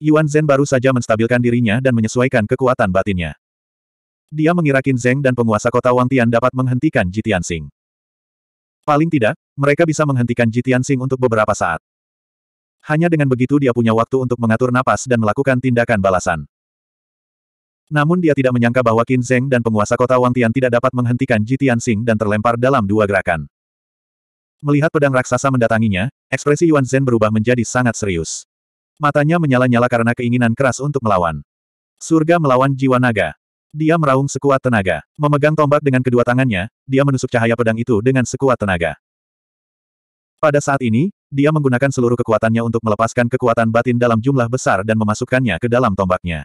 Yuan Zhen baru saja menstabilkan dirinya dan menyesuaikan kekuatan batinnya. Dia mengira Qin Zheng dan penguasa kota Wang Tian dapat menghentikan Jitian Sing. Paling tidak, mereka bisa menghentikan Jitian Sing untuk beberapa saat. Hanya dengan begitu dia punya waktu untuk mengatur napas dan melakukan tindakan balasan. Namun dia tidak menyangka bahwa Qin Zheng dan penguasa kota Wang Tian tidak dapat menghentikan Jitian Sing dan terlempar dalam dua gerakan. Melihat pedang raksasa mendatanginya, ekspresi Yuan Zhen berubah menjadi sangat serius. Matanya menyala-nyala karena keinginan keras untuk melawan. Surga melawan jiwa naga. Dia meraung sekuat tenaga. Memegang tombak dengan kedua tangannya, dia menusuk cahaya pedang itu dengan sekuat tenaga. Pada saat ini, dia menggunakan seluruh kekuatannya untuk melepaskan kekuatan batin dalam jumlah besar dan memasukkannya ke dalam tombaknya.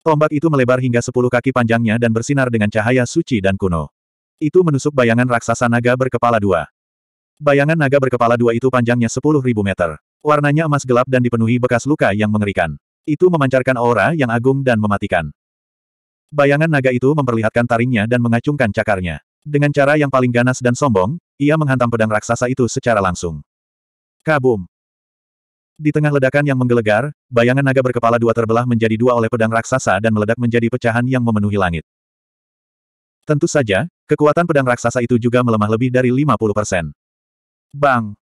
Tombak itu melebar hingga sepuluh kaki panjangnya dan bersinar dengan cahaya suci dan kuno. Itu menusuk bayangan raksasa naga berkepala dua. Bayangan naga berkepala dua itu panjangnya sepuluh ribu meter. Warnanya emas gelap dan dipenuhi bekas luka yang mengerikan. Itu memancarkan aura yang agung dan mematikan. Bayangan naga itu memperlihatkan taringnya dan mengacungkan cakarnya. Dengan cara yang paling ganas dan sombong, ia menghantam pedang raksasa itu secara langsung. Kabum! Di tengah ledakan yang menggelegar, bayangan naga berkepala dua terbelah menjadi dua oleh pedang raksasa dan meledak menjadi pecahan yang memenuhi langit. Tentu saja, kekuatan pedang raksasa itu juga melemah lebih dari 50%. Bang!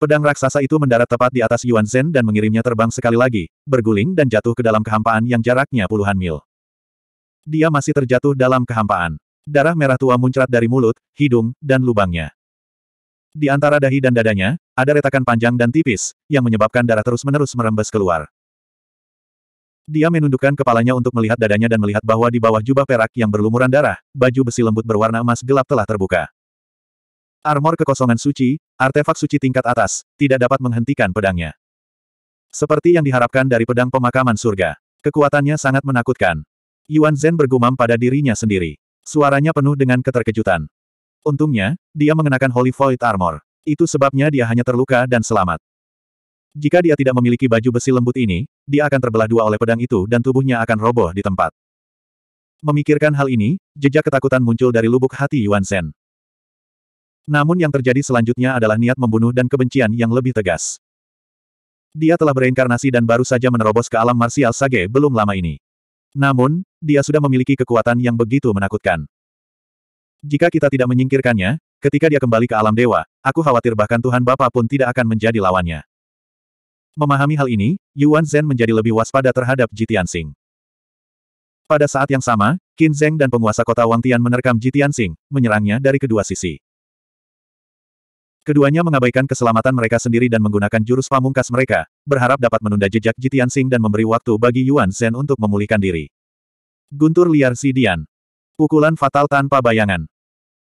Pedang raksasa itu mendarat tepat di atas Yuan Zhen dan mengirimnya terbang sekali lagi, berguling dan jatuh ke dalam kehampaan yang jaraknya puluhan mil. Dia masih terjatuh dalam kehampaan. Darah merah tua muncrat dari mulut, hidung, dan lubangnya. Di antara dahi dan dadanya, ada retakan panjang dan tipis, yang menyebabkan darah terus-menerus merembes keluar. Dia menundukkan kepalanya untuk melihat dadanya dan melihat bahwa di bawah jubah perak yang berlumuran darah, baju besi lembut berwarna emas gelap telah terbuka. Armor kekosongan suci, artefak suci tingkat atas, tidak dapat menghentikan pedangnya. Seperti yang diharapkan dari pedang pemakaman surga. Kekuatannya sangat menakutkan. Yuan Zhen bergumam pada dirinya sendiri. Suaranya penuh dengan keterkejutan. Untungnya, dia mengenakan Holy Void Armor. Itu sebabnya dia hanya terluka dan selamat. Jika dia tidak memiliki baju besi lembut ini, dia akan terbelah dua oleh pedang itu dan tubuhnya akan roboh di tempat. Memikirkan hal ini, jejak ketakutan muncul dari lubuk hati Yuan Zhen. Namun yang terjadi selanjutnya adalah niat membunuh dan kebencian yang lebih tegas. Dia telah bereinkarnasi dan baru saja menerobos ke alam marsial Sage belum lama ini. Namun, dia sudah memiliki kekuatan yang begitu menakutkan. Jika kita tidak menyingkirkannya, ketika dia kembali ke alam dewa, aku khawatir bahkan Tuhan Bapa pun tidak akan menjadi lawannya. Memahami hal ini, Yuan Zhen menjadi lebih waspada terhadap Jitian Tianxing. Pada saat yang sama, Qin Zheng dan penguasa kota Wang Tian menerkam Jitian Tianxing, menyerangnya dari kedua sisi. Keduanya mengabaikan keselamatan mereka sendiri dan menggunakan jurus pamungkas mereka, berharap dapat menunda jejak Jitian Sing dan memberi waktu bagi Yuan Zhen untuk memulihkan diri. Guntur liar si Dian. Pukulan fatal tanpa bayangan.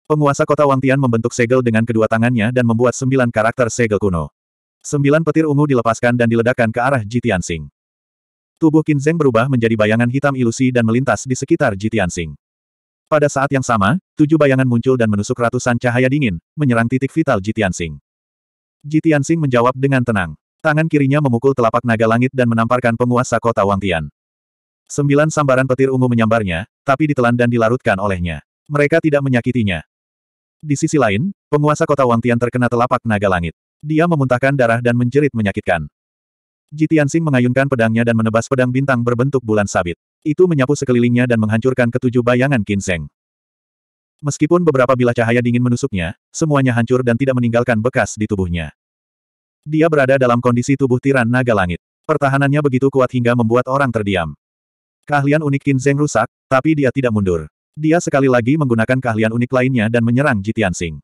Penguasa kota Wangtian membentuk segel dengan kedua tangannya dan membuat sembilan karakter segel kuno. Sembilan petir ungu dilepaskan dan diledakkan ke arah Jitian Sing. Tubuh Qin Zeng berubah menjadi bayangan hitam ilusi dan melintas di sekitar Jitian Sing. Pada saat yang sama, tujuh bayangan muncul dan menusuk ratusan cahaya dingin, menyerang titik vital Jitian Sing. Jitian Sing menjawab dengan tenang. Tangan kirinya memukul telapak naga langit dan menamparkan penguasa kota Wangtian. Sembilan sambaran petir ungu menyambarnya, tapi ditelan dan dilarutkan olehnya. Mereka tidak menyakitinya. Di sisi lain, penguasa kota Wangtian terkena telapak naga langit. Dia memuntahkan darah dan menjerit menyakitkan. Jitian Sing mengayunkan pedangnya dan menebas pedang bintang berbentuk bulan sabit. Itu menyapu sekelilingnya dan menghancurkan ketujuh bayangan Kinseng. Meskipun beberapa bilah cahaya dingin menusuknya, semuanya hancur dan tidak meninggalkan bekas di tubuhnya. Dia berada dalam kondisi tubuh tiran naga langit. Pertahanannya begitu kuat hingga membuat orang terdiam. Keahlian unik Kinseng rusak, tapi dia tidak mundur. Dia sekali lagi menggunakan keahlian unik lainnya dan menyerang Jitian Sing.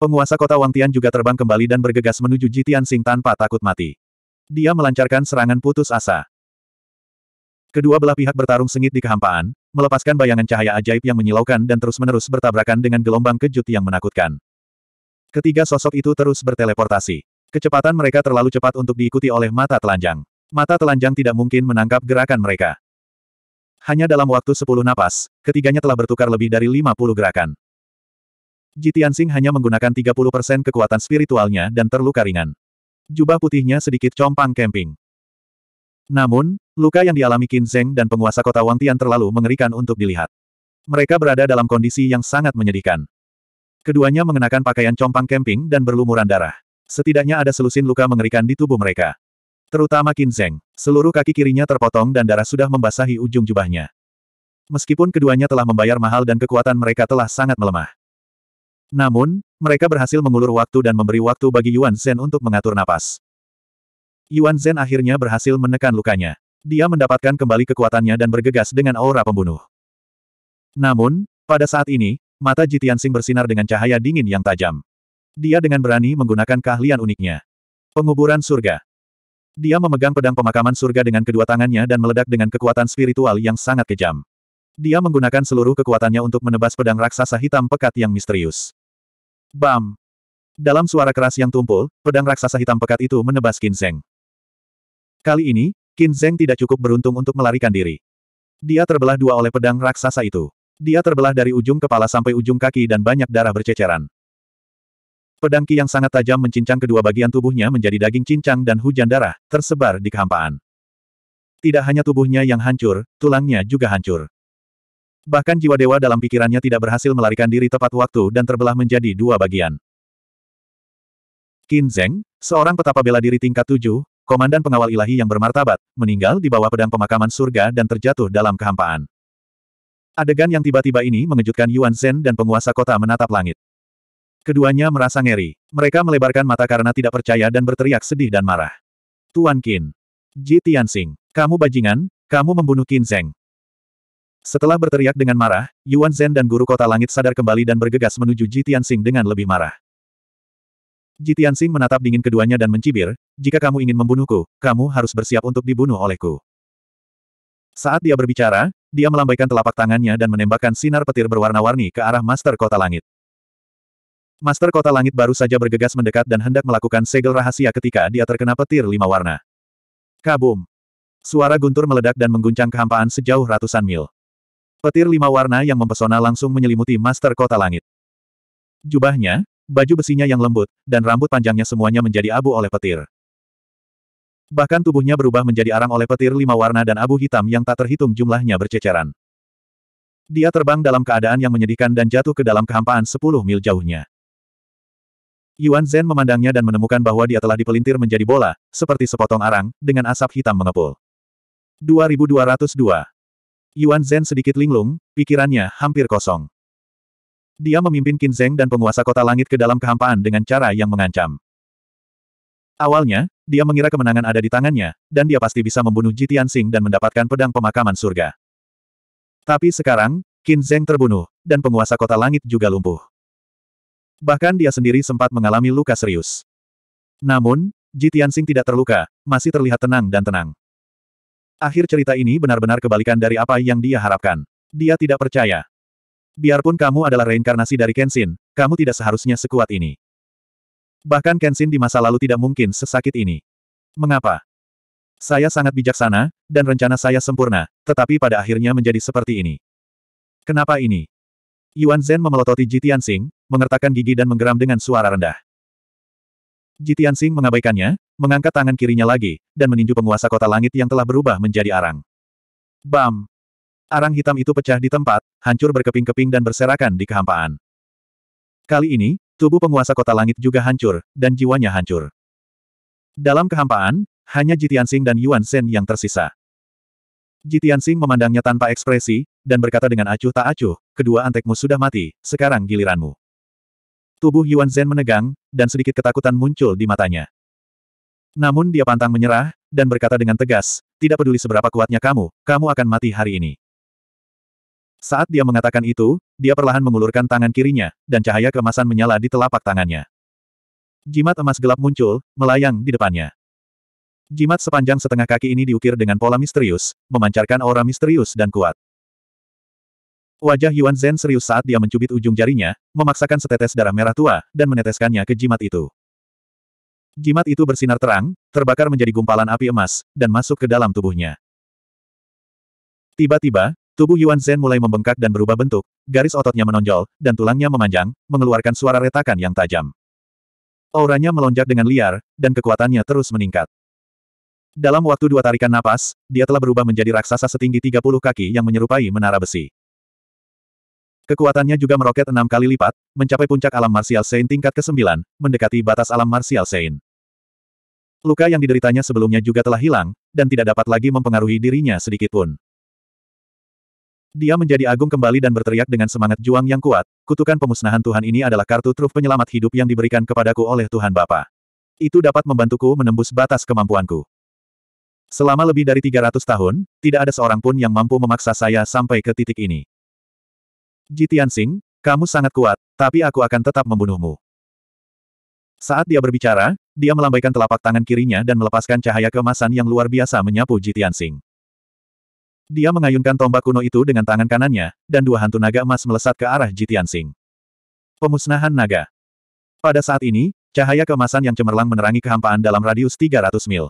Penguasa kota Wang Tian juga terbang kembali dan bergegas menuju Jitian Sing tanpa takut mati. Dia melancarkan serangan putus asa. Kedua belah pihak bertarung sengit di kehampaan, melepaskan bayangan cahaya ajaib yang menyilaukan dan terus-menerus bertabrakan dengan gelombang kejut yang menakutkan. Ketiga sosok itu terus berteleportasi. Kecepatan mereka terlalu cepat untuk diikuti oleh mata telanjang. Mata telanjang tidak mungkin menangkap gerakan mereka. Hanya dalam waktu sepuluh napas, ketiganya telah bertukar lebih dari lima puluh gerakan. Jitian hanya menggunakan tiga puluh persen kekuatan spiritualnya dan terluka ringan. Jubah putihnya sedikit compang kemping. Namun, Luka yang dialami Qin Zeng dan penguasa kota Wang Tian terlalu mengerikan untuk dilihat. Mereka berada dalam kondisi yang sangat menyedihkan. Keduanya mengenakan pakaian compang camping dan berlumuran darah. Setidaknya ada selusin luka mengerikan di tubuh mereka. Terutama Qin Zeng, seluruh kaki kirinya terpotong dan darah sudah membasahi ujung jubahnya. Meskipun keduanya telah membayar mahal dan kekuatan mereka telah sangat melemah. Namun, mereka berhasil mengulur waktu dan memberi waktu bagi Yuan Zhen untuk mengatur napas. Yuan Zhen akhirnya berhasil menekan lukanya. Dia mendapatkan kembali kekuatannya dan bergegas dengan aura pembunuh. Namun, pada saat ini, mata Jitian Sing bersinar dengan cahaya dingin yang tajam. Dia dengan berani menggunakan keahlian uniknya. Penguburan surga. Dia memegang pedang pemakaman surga dengan kedua tangannya dan meledak dengan kekuatan spiritual yang sangat kejam. Dia menggunakan seluruh kekuatannya untuk menebas pedang raksasa hitam pekat yang misterius. Bam! Dalam suara keras yang tumpul, pedang raksasa hitam pekat itu menebas Kinseng. Kali ini, Qin Zheng tidak cukup beruntung untuk melarikan diri. Dia terbelah dua oleh pedang raksasa itu. Dia terbelah dari ujung kepala sampai ujung kaki dan banyak darah berceceran. Pedang ki yang sangat tajam mencincang kedua bagian tubuhnya menjadi daging cincang dan hujan darah, tersebar di kehampaan. Tidak hanya tubuhnya yang hancur, tulangnya juga hancur. Bahkan jiwa dewa dalam pikirannya tidak berhasil melarikan diri tepat waktu dan terbelah menjadi dua bagian. Qin Zheng, seorang petapa bela diri tingkat tujuh, komandan pengawal ilahi yang bermartabat, meninggal di bawah pedang pemakaman surga dan terjatuh dalam kehampaan. Adegan yang tiba-tiba ini mengejutkan Yuan Zhen dan penguasa kota menatap langit. Keduanya merasa ngeri. Mereka melebarkan mata karena tidak percaya dan berteriak sedih dan marah. Tuan Qin. Ji Tianxing. Kamu bajingan, kamu membunuh Qin Zheng. Setelah berteriak dengan marah, Yuan Zhen dan guru kota langit sadar kembali dan bergegas menuju Ji Tianxing dengan lebih marah. Ji Tianxing menatap dingin keduanya dan mencibir, jika kamu ingin membunuhku, kamu harus bersiap untuk dibunuh olehku. Saat dia berbicara, dia melambaikan telapak tangannya dan menembakkan sinar petir berwarna-warni ke arah Master Kota Langit. Master Kota Langit baru saja bergegas mendekat dan hendak melakukan segel rahasia ketika dia terkena petir lima warna. Kabum! Suara guntur meledak dan mengguncang kehampaan sejauh ratusan mil. Petir lima warna yang mempesona langsung menyelimuti Master Kota Langit. Jubahnya, baju besinya yang lembut, dan rambut panjangnya semuanya menjadi abu oleh petir. Bahkan tubuhnya berubah menjadi arang oleh petir lima warna dan abu hitam yang tak terhitung jumlahnya berceceran. Dia terbang dalam keadaan yang menyedihkan dan jatuh ke dalam kehampaan sepuluh mil jauhnya. Yuan Zhen memandangnya dan menemukan bahwa dia telah dipelintir menjadi bola, seperti sepotong arang, dengan asap hitam mengepul. 2202 Yuan Zhen sedikit linglung, pikirannya hampir kosong. Dia memimpin Qin Zeng dan penguasa kota langit ke dalam kehampaan dengan cara yang mengancam. Awalnya, dia mengira kemenangan ada di tangannya, dan dia pasti bisa membunuh Ji Tianxing dan mendapatkan pedang pemakaman surga. Tapi sekarang, Qin Zheng terbunuh, dan penguasa kota langit juga lumpuh. Bahkan dia sendiri sempat mengalami luka serius. Namun, Ji Tianxing tidak terluka, masih terlihat tenang dan tenang. Akhir cerita ini benar-benar kebalikan dari apa yang dia harapkan. Dia tidak percaya. Biarpun kamu adalah reinkarnasi dari Kenshin, kamu tidak seharusnya sekuat ini. Bahkan Kenshin di masa lalu tidak mungkin sesakit ini. Mengapa? Saya sangat bijaksana, dan rencana saya sempurna, tetapi pada akhirnya menjadi seperti ini. Kenapa ini? Yuan Zhen memelototi Jitian Xing, mengertakkan gigi dan menggeram dengan suara rendah. Jitian Xing mengabaikannya, mengangkat tangan kirinya lagi, dan meninju penguasa kota langit yang telah berubah menjadi arang. Bam! Arang hitam itu pecah di tempat, hancur berkeping-keping dan berserakan di kehampaan. Kali ini, Tubuh penguasa kota langit juga hancur, dan jiwanya hancur. Dalam kehampaan, hanya Jitiansing dan Yuan Shen yang tersisa. Jitiansing memandangnya tanpa ekspresi, dan berkata dengan acuh tak acuh, kedua antekmu sudah mati, sekarang giliranmu. Tubuh Yuan Zhen menegang, dan sedikit ketakutan muncul di matanya. Namun dia pantang menyerah, dan berkata dengan tegas, tidak peduli seberapa kuatnya kamu, kamu akan mati hari ini. Saat dia mengatakan itu, dia perlahan mengulurkan tangan kirinya, dan cahaya kemasan menyala di telapak tangannya. Jimat emas gelap muncul, melayang di depannya. Jimat sepanjang setengah kaki ini diukir dengan pola misterius, memancarkan aura misterius dan kuat. Wajah Yuan Zhen serius saat dia mencubit ujung jarinya, memaksakan setetes darah merah tua, dan meneteskannya ke jimat itu. Jimat itu bersinar terang, terbakar menjadi gumpalan api emas, dan masuk ke dalam tubuhnya. Tiba-tiba, Tubuh Yuan Zhen mulai membengkak dan berubah bentuk, garis ototnya menonjol, dan tulangnya memanjang, mengeluarkan suara retakan yang tajam. Auranya melonjak dengan liar, dan kekuatannya terus meningkat. Dalam waktu dua tarikan napas, dia telah berubah menjadi raksasa setinggi 30 kaki yang menyerupai menara besi. Kekuatannya juga meroket enam kali lipat, mencapai puncak alam martial Sein tingkat ke-9, mendekati batas alam martial Sein. Luka yang dideritanya sebelumnya juga telah hilang, dan tidak dapat lagi mempengaruhi dirinya sedikitpun. Dia menjadi agung kembali dan berteriak dengan semangat juang yang kuat, kutukan pemusnahan Tuhan ini adalah kartu truf penyelamat hidup yang diberikan kepadaku oleh Tuhan Bapa. Itu dapat membantuku menembus batas kemampuanku. Selama lebih dari 300 tahun, tidak ada seorang pun yang mampu memaksa saya sampai ke titik ini. Jitian Singh, kamu sangat kuat, tapi aku akan tetap membunuhmu. Saat dia berbicara, dia melambaikan telapak tangan kirinya dan melepaskan cahaya kemasan yang luar biasa menyapu Jitian Singh. Dia mengayunkan tombak kuno itu dengan tangan kanannya, dan dua hantu naga emas melesat ke arah Jitian Sing. Pemusnahan naga. Pada saat ini, cahaya kemasan yang cemerlang menerangi kehampaan dalam radius 300 mil.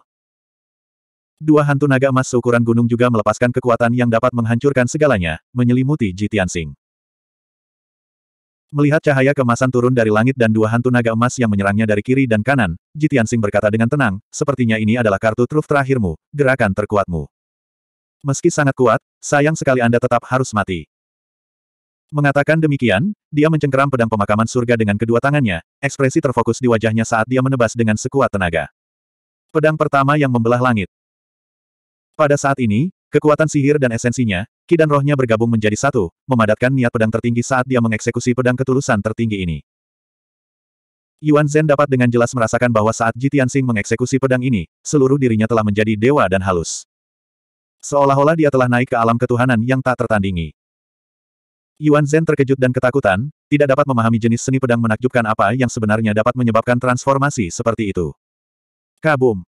Dua hantu naga emas seukuran gunung juga melepaskan kekuatan yang dapat menghancurkan segalanya, menyelimuti Jitian Sing. Melihat cahaya kemasan turun dari langit dan dua hantu naga emas yang menyerangnya dari kiri dan kanan, Jitian Sing berkata dengan tenang, sepertinya ini adalah kartu truf terakhirmu, gerakan terkuatmu. Meski sangat kuat, sayang sekali Anda tetap harus mati. Mengatakan demikian, dia mencengkeram pedang pemakaman surga dengan kedua tangannya, ekspresi terfokus di wajahnya saat dia menebas dengan sekuat tenaga. Pedang pertama yang membelah langit. Pada saat ini, kekuatan sihir dan esensinya, ki dan rohnya bergabung menjadi satu, memadatkan niat pedang tertinggi saat dia mengeksekusi pedang ketulusan tertinggi ini. Yuan Zhen dapat dengan jelas merasakan bahwa saat Jitian Tianxing mengeksekusi pedang ini, seluruh dirinya telah menjadi dewa dan halus. Seolah-olah dia telah naik ke alam ketuhanan yang tak tertandingi. Yuan Zhen terkejut dan ketakutan, tidak dapat memahami jenis seni pedang menakjubkan apa yang sebenarnya dapat menyebabkan transformasi seperti itu. Kabum!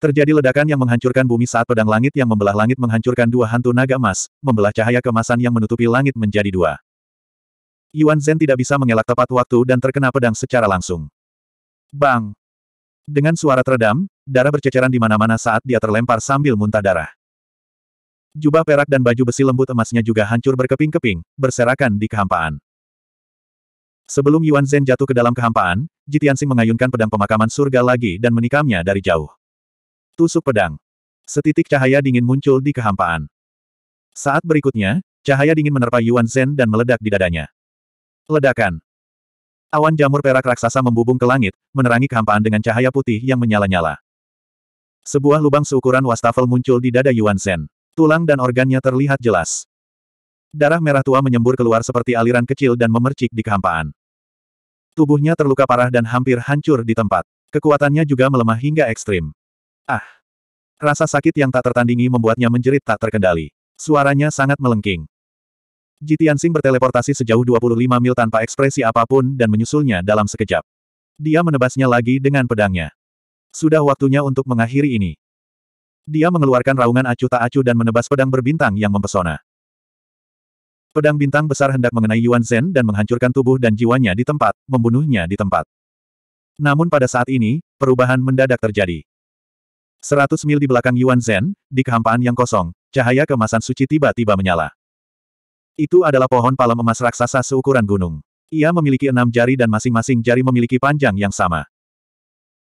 Terjadi ledakan yang menghancurkan bumi saat pedang langit yang membelah langit menghancurkan dua hantu naga emas, membelah cahaya kemasan yang menutupi langit menjadi dua. Yuan Zhen tidak bisa mengelak tepat waktu dan terkena pedang secara langsung. Bang! Dengan suara teredam, darah berceceran di mana-mana saat dia terlempar sambil muntah darah. Jubah perak dan baju besi lembut emasnya juga hancur berkeping-keping, berserakan di kehampaan. Sebelum Yuan Zhen jatuh ke dalam kehampaan, Jitiansing mengayunkan pedang pemakaman surga lagi dan menikamnya dari jauh. Tusuk pedang. Setitik cahaya dingin muncul di kehampaan. Saat berikutnya, cahaya dingin menerpa Yuan Zhen dan meledak di dadanya. Ledakan. Awan jamur perak raksasa membubung ke langit, menerangi kehampaan dengan cahaya putih yang menyala-nyala. Sebuah lubang seukuran wastafel muncul di dada Yuan Zhen. Tulang dan organnya terlihat jelas. Darah merah tua menyembur keluar seperti aliran kecil dan memercik di kehampaan. Tubuhnya terluka parah dan hampir hancur di tempat. Kekuatannya juga melemah hingga ekstrim. Ah! Rasa sakit yang tak tertandingi membuatnya menjerit tak terkendali. Suaranya sangat melengking. Jitian Sing berteleportasi sejauh 25 mil tanpa ekspresi apapun dan menyusulnya dalam sekejap. Dia menebasnya lagi dengan pedangnya. Sudah waktunya untuk mengakhiri ini. Dia mengeluarkan raungan acuh tak acuh dan menebas pedang berbintang yang mempesona. Pedang bintang besar hendak mengenai Yuan Zhen dan menghancurkan tubuh dan jiwanya di tempat, membunuhnya di tempat. Namun pada saat ini, perubahan mendadak terjadi. Seratus mil di belakang Yuan Zhen, di kehampaan yang kosong, cahaya kemasan suci tiba-tiba menyala. Itu adalah pohon palem emas raksasa seukuran gunung. Ia memiliki enam jari dan masing-masing jari memiliki panjang yang sama.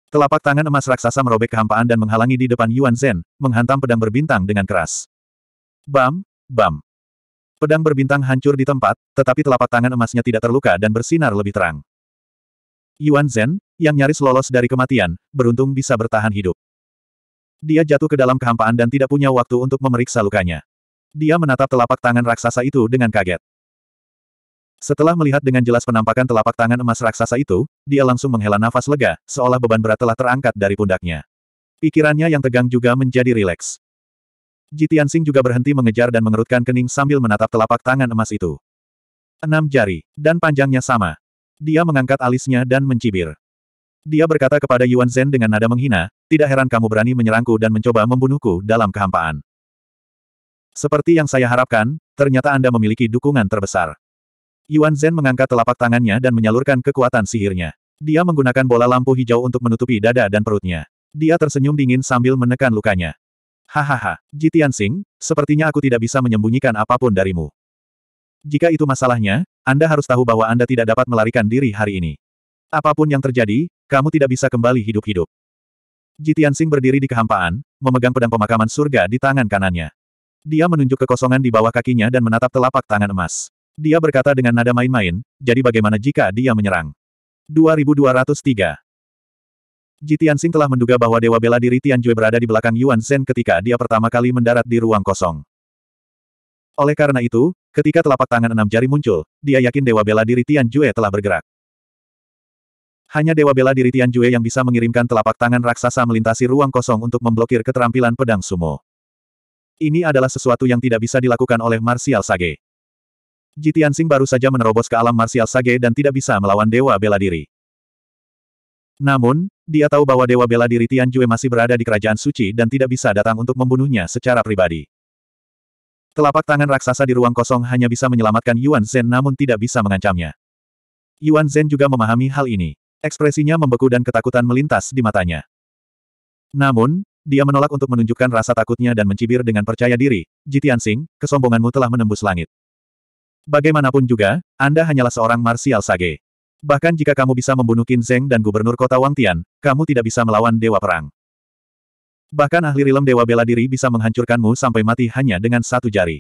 Telapak tangan emas raksasa merobek kehampaan dan menghalangi di depan Yuan Zhen, menghantam pedang berbintang dengan keras. Bam, bam. Pedang berbintang hancur di tempat, tetapi telapak tangan emasnya tidak terluka dan bersinar lebih terang. Yuan Zhen, yang nyaris lolos dari kematian, beruntung bisa bertahan hidup. Dia jatuh ke dalam kehampaan dan tidak punya waktu untuk memeriksa lukanya. Dia menatap telapak tangan raksasa itu dengan kaget. Setelah melihat dengan jelas penampakan telapak tangan emas raksasa itu, dia langsung menghela nafas lega, seolah beban berat telah terangkat dari pundaknya. Pikirannya yang tegang juga menjadi rileks. Jitian juga berhenti mengejar dan mengerutkan kening sambil menatap telapak tangan emas itu. Enam jari, dan panjangnya sama. Dia mengangkat alisnya dan mencibir. Dia berkata kepada Yuan Zhen dengan nada menghina, tidak heran kamu berani menyerangku dan mencoba membunuhku dalam kehampaan. Seperti yang saya harapkan, ternyata Anda memiliki dukungan terbesar. Yuan Zhen mengangkat telapak tangannya dan menyalurkan kekuatan sihirnya. Dia menggunakan bola lampu hijau untuk menutupi dada dan perutnya. Dia tersenyum dingin sambil menekan lukanya. Hahaha, Jitian Sing, sepertinya aku tidak bisa menyembunyikan apapun darimu. Jika itu masalahnya, Anda harus tahu bahwa Anda tidak dapat melarikan diri hari ini. Apapun yang terjadi, kamu tidak bisa kembali hidup-hidup. Jitian Sing berdiri di kehampaan, memegang pedang pemakaman surga di tangan kanannya. Dia menunjuk kekosongan di bawah kakinya dan menatap telapak tangan emas. Dia berkata dengan nada main-main, jadi bagaimana jika dia menyerang? 2203 Ji Tianxing telah menduga bahwa Dewa Bela Diri Tianjue berada di belakang Yuan Zhen ketika dia pertama kali mendarat di ruang kosong. Oleh karena itu, ketika telapak tangan enam jari muncul, dia yakin Dewa Bela Diri Tianjue telah bergerak. Hanya Dewa Bela Diri Tianjue yang bisa mengirimkan telapak tangan raksasa melintasi ruang kosong untuk memblokir keterampilan pedang sumo. Ini adalah sesuatu yang tidak bisa dilakukan oleh Martial Sage. Jitian Sing baru saja menerobos ke alam marsial Sage dan tidak bisa melawan Dewa Bela Diri. Namun, dia tahu bahwa Dewa Bela Diri Tianjue masih berada di kerajaan suci dan tidak bisa datang untuk membunuhnya secara pribadi. Telapak tangan raksasa di ruang kosong hanya bisa menyelamatkan Yuan Zhen namun tidak bisa mengancamnya. Yuan Zhen juga memahami hal ini. Ekspresinya membeku dan ketakutan melintas di matanya. Namun, dia menolak untuk menunjukkan rasa takutnya dan mencibir dengan percaya diri, Jitian Sing, kesombonganmu telah menembus langit. Bagaimanapun juga, Anda hanyalah seorang Marsial Sage. Bahkan jika kamu bisa membunuh Qin Zheng dan Gubernur Kota Wang Tian, kamu tidak bisa melawan Dewa Perang. Bahkan ahli rilem Dewa Bela Diri bisa menghancurkanmu sampai mati hanya dengan satu jari.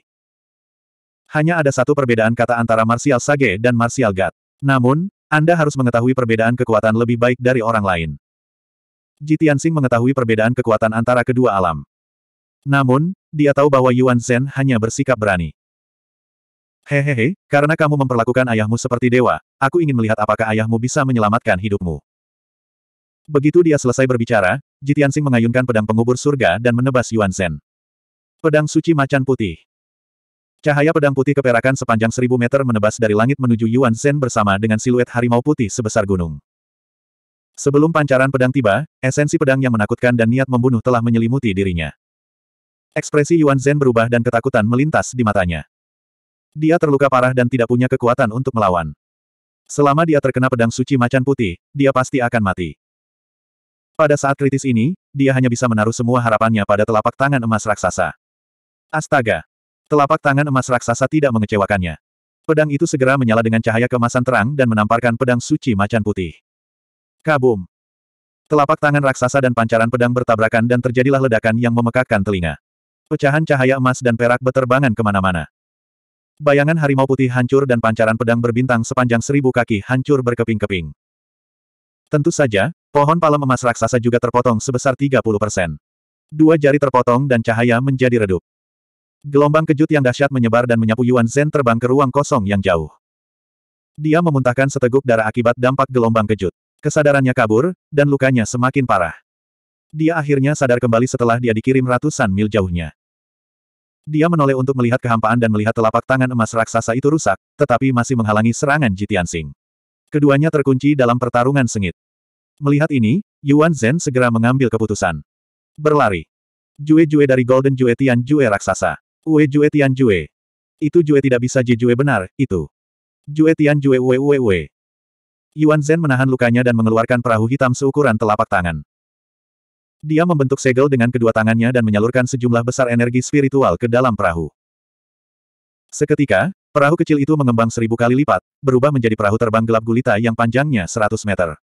Hanya ada satu perbedaan kata antara Marsial Sage dan Marsial God. Namun, Anda harus mengetahui perbedaan kekuatan lebih baik dari orang lain. Jitiansing mengetahui perbedaan kekuatan antara kedua alam. Namun, dia tahu bahwa Yuan Zhen hanya bersikap berani. Hehehe, karena kamu memperlakukan ayahmu seperti dewa, aku ingin melihat apakah ayahmu bisa menyelamatkan hidupmu. Begitu dia selesai berbicara, Jitiansing mengayunkan pedang pengubur surga dan menebas Yuan Zhen. Pedang suci macan putih. Cahaya pedang putih keperakan sepanjang seribu meter menebas dari langit menuju Yuan Zhen bersama dengan siluet harimau putih sebesar gunung. Sebelum pancaran pedang tiba, esensi pedang yang menakutkan dan niat membunuh telah menyelimuti dirinya. Ekspresi Yuan Zhen berubah dan ketakutan melintas di matanya. Dia terluka parah dan tidak punya kekuatan untuk melawan. Selama dia terkena pedang suci macan putih, dia pasti akan mati. Pada saat kritis ini, dia hanya bisa menaruh semua harapannya pada telapak tangan emas raksasa. Astaga! Telapak tangan emas raksasa tidak mengecewakannya. Pedang itu segera menyala dengan cahaya kemasan terang dan menamparkan pedang suci macan putih. Kabum! Telapak tangan raksasa dan pancaran pedang bertabrakan dan terjadilah ledakan yang memekakkan telinga. Pecahan cahaya emas dan perak beterbangan kemana-mana. Bayangan harimau putih hancur dan pancaran pedang berbintang sepanjang seribu kaki hancur berkeping-keping. Tentu saja, pohon palem emas raksasa juga terpotong sebesar 30 persen. Dua jari terpotong dan cahaya menjadi redup. Gelombang kejut yang dahsyat menyebar dan menyapu Yuan Zhen terbang ke ruang kosong yang jauh. Dia memuntahkan seteguk darah akibat dampak gelombang kejut. Kesadarannya kabur, dan lukanya semakin parah. Dia akhirnya sadar kembali setelah dia dikirim ratusan mil jauhnya. Dia menoleh untuk melihat kehampaan dan melihat telapak tangan emas raksasa itu rusak, tetapi masih menghalangi serangan Jitian Sing. Keduanya terkunci dalam pertarungan sengit. Melihat ini, Yuan Zhen segera mengambil keputusan. Berlari. Jue-jue dari Golden Jue Tian Jue raksasa. Ue Jue Tian Jue. Itu Jue tidak bisa Jue benar, itu. Jue Tian Jue Ue Ue Ue. Yuan Zhen menahan lukanya dan mengeluarkan perahu hitam seukuran telapak tangan. Dia membentuk segel dengan kedua tangannya dan menyalurkan sejumlah besar energi spiritual ke dalam perahu. Seketika, perahu kecil itu mengembang seribu kali lipat, berubah menjadi perahu terbang gelap gulita yang panjangnya 100 meter.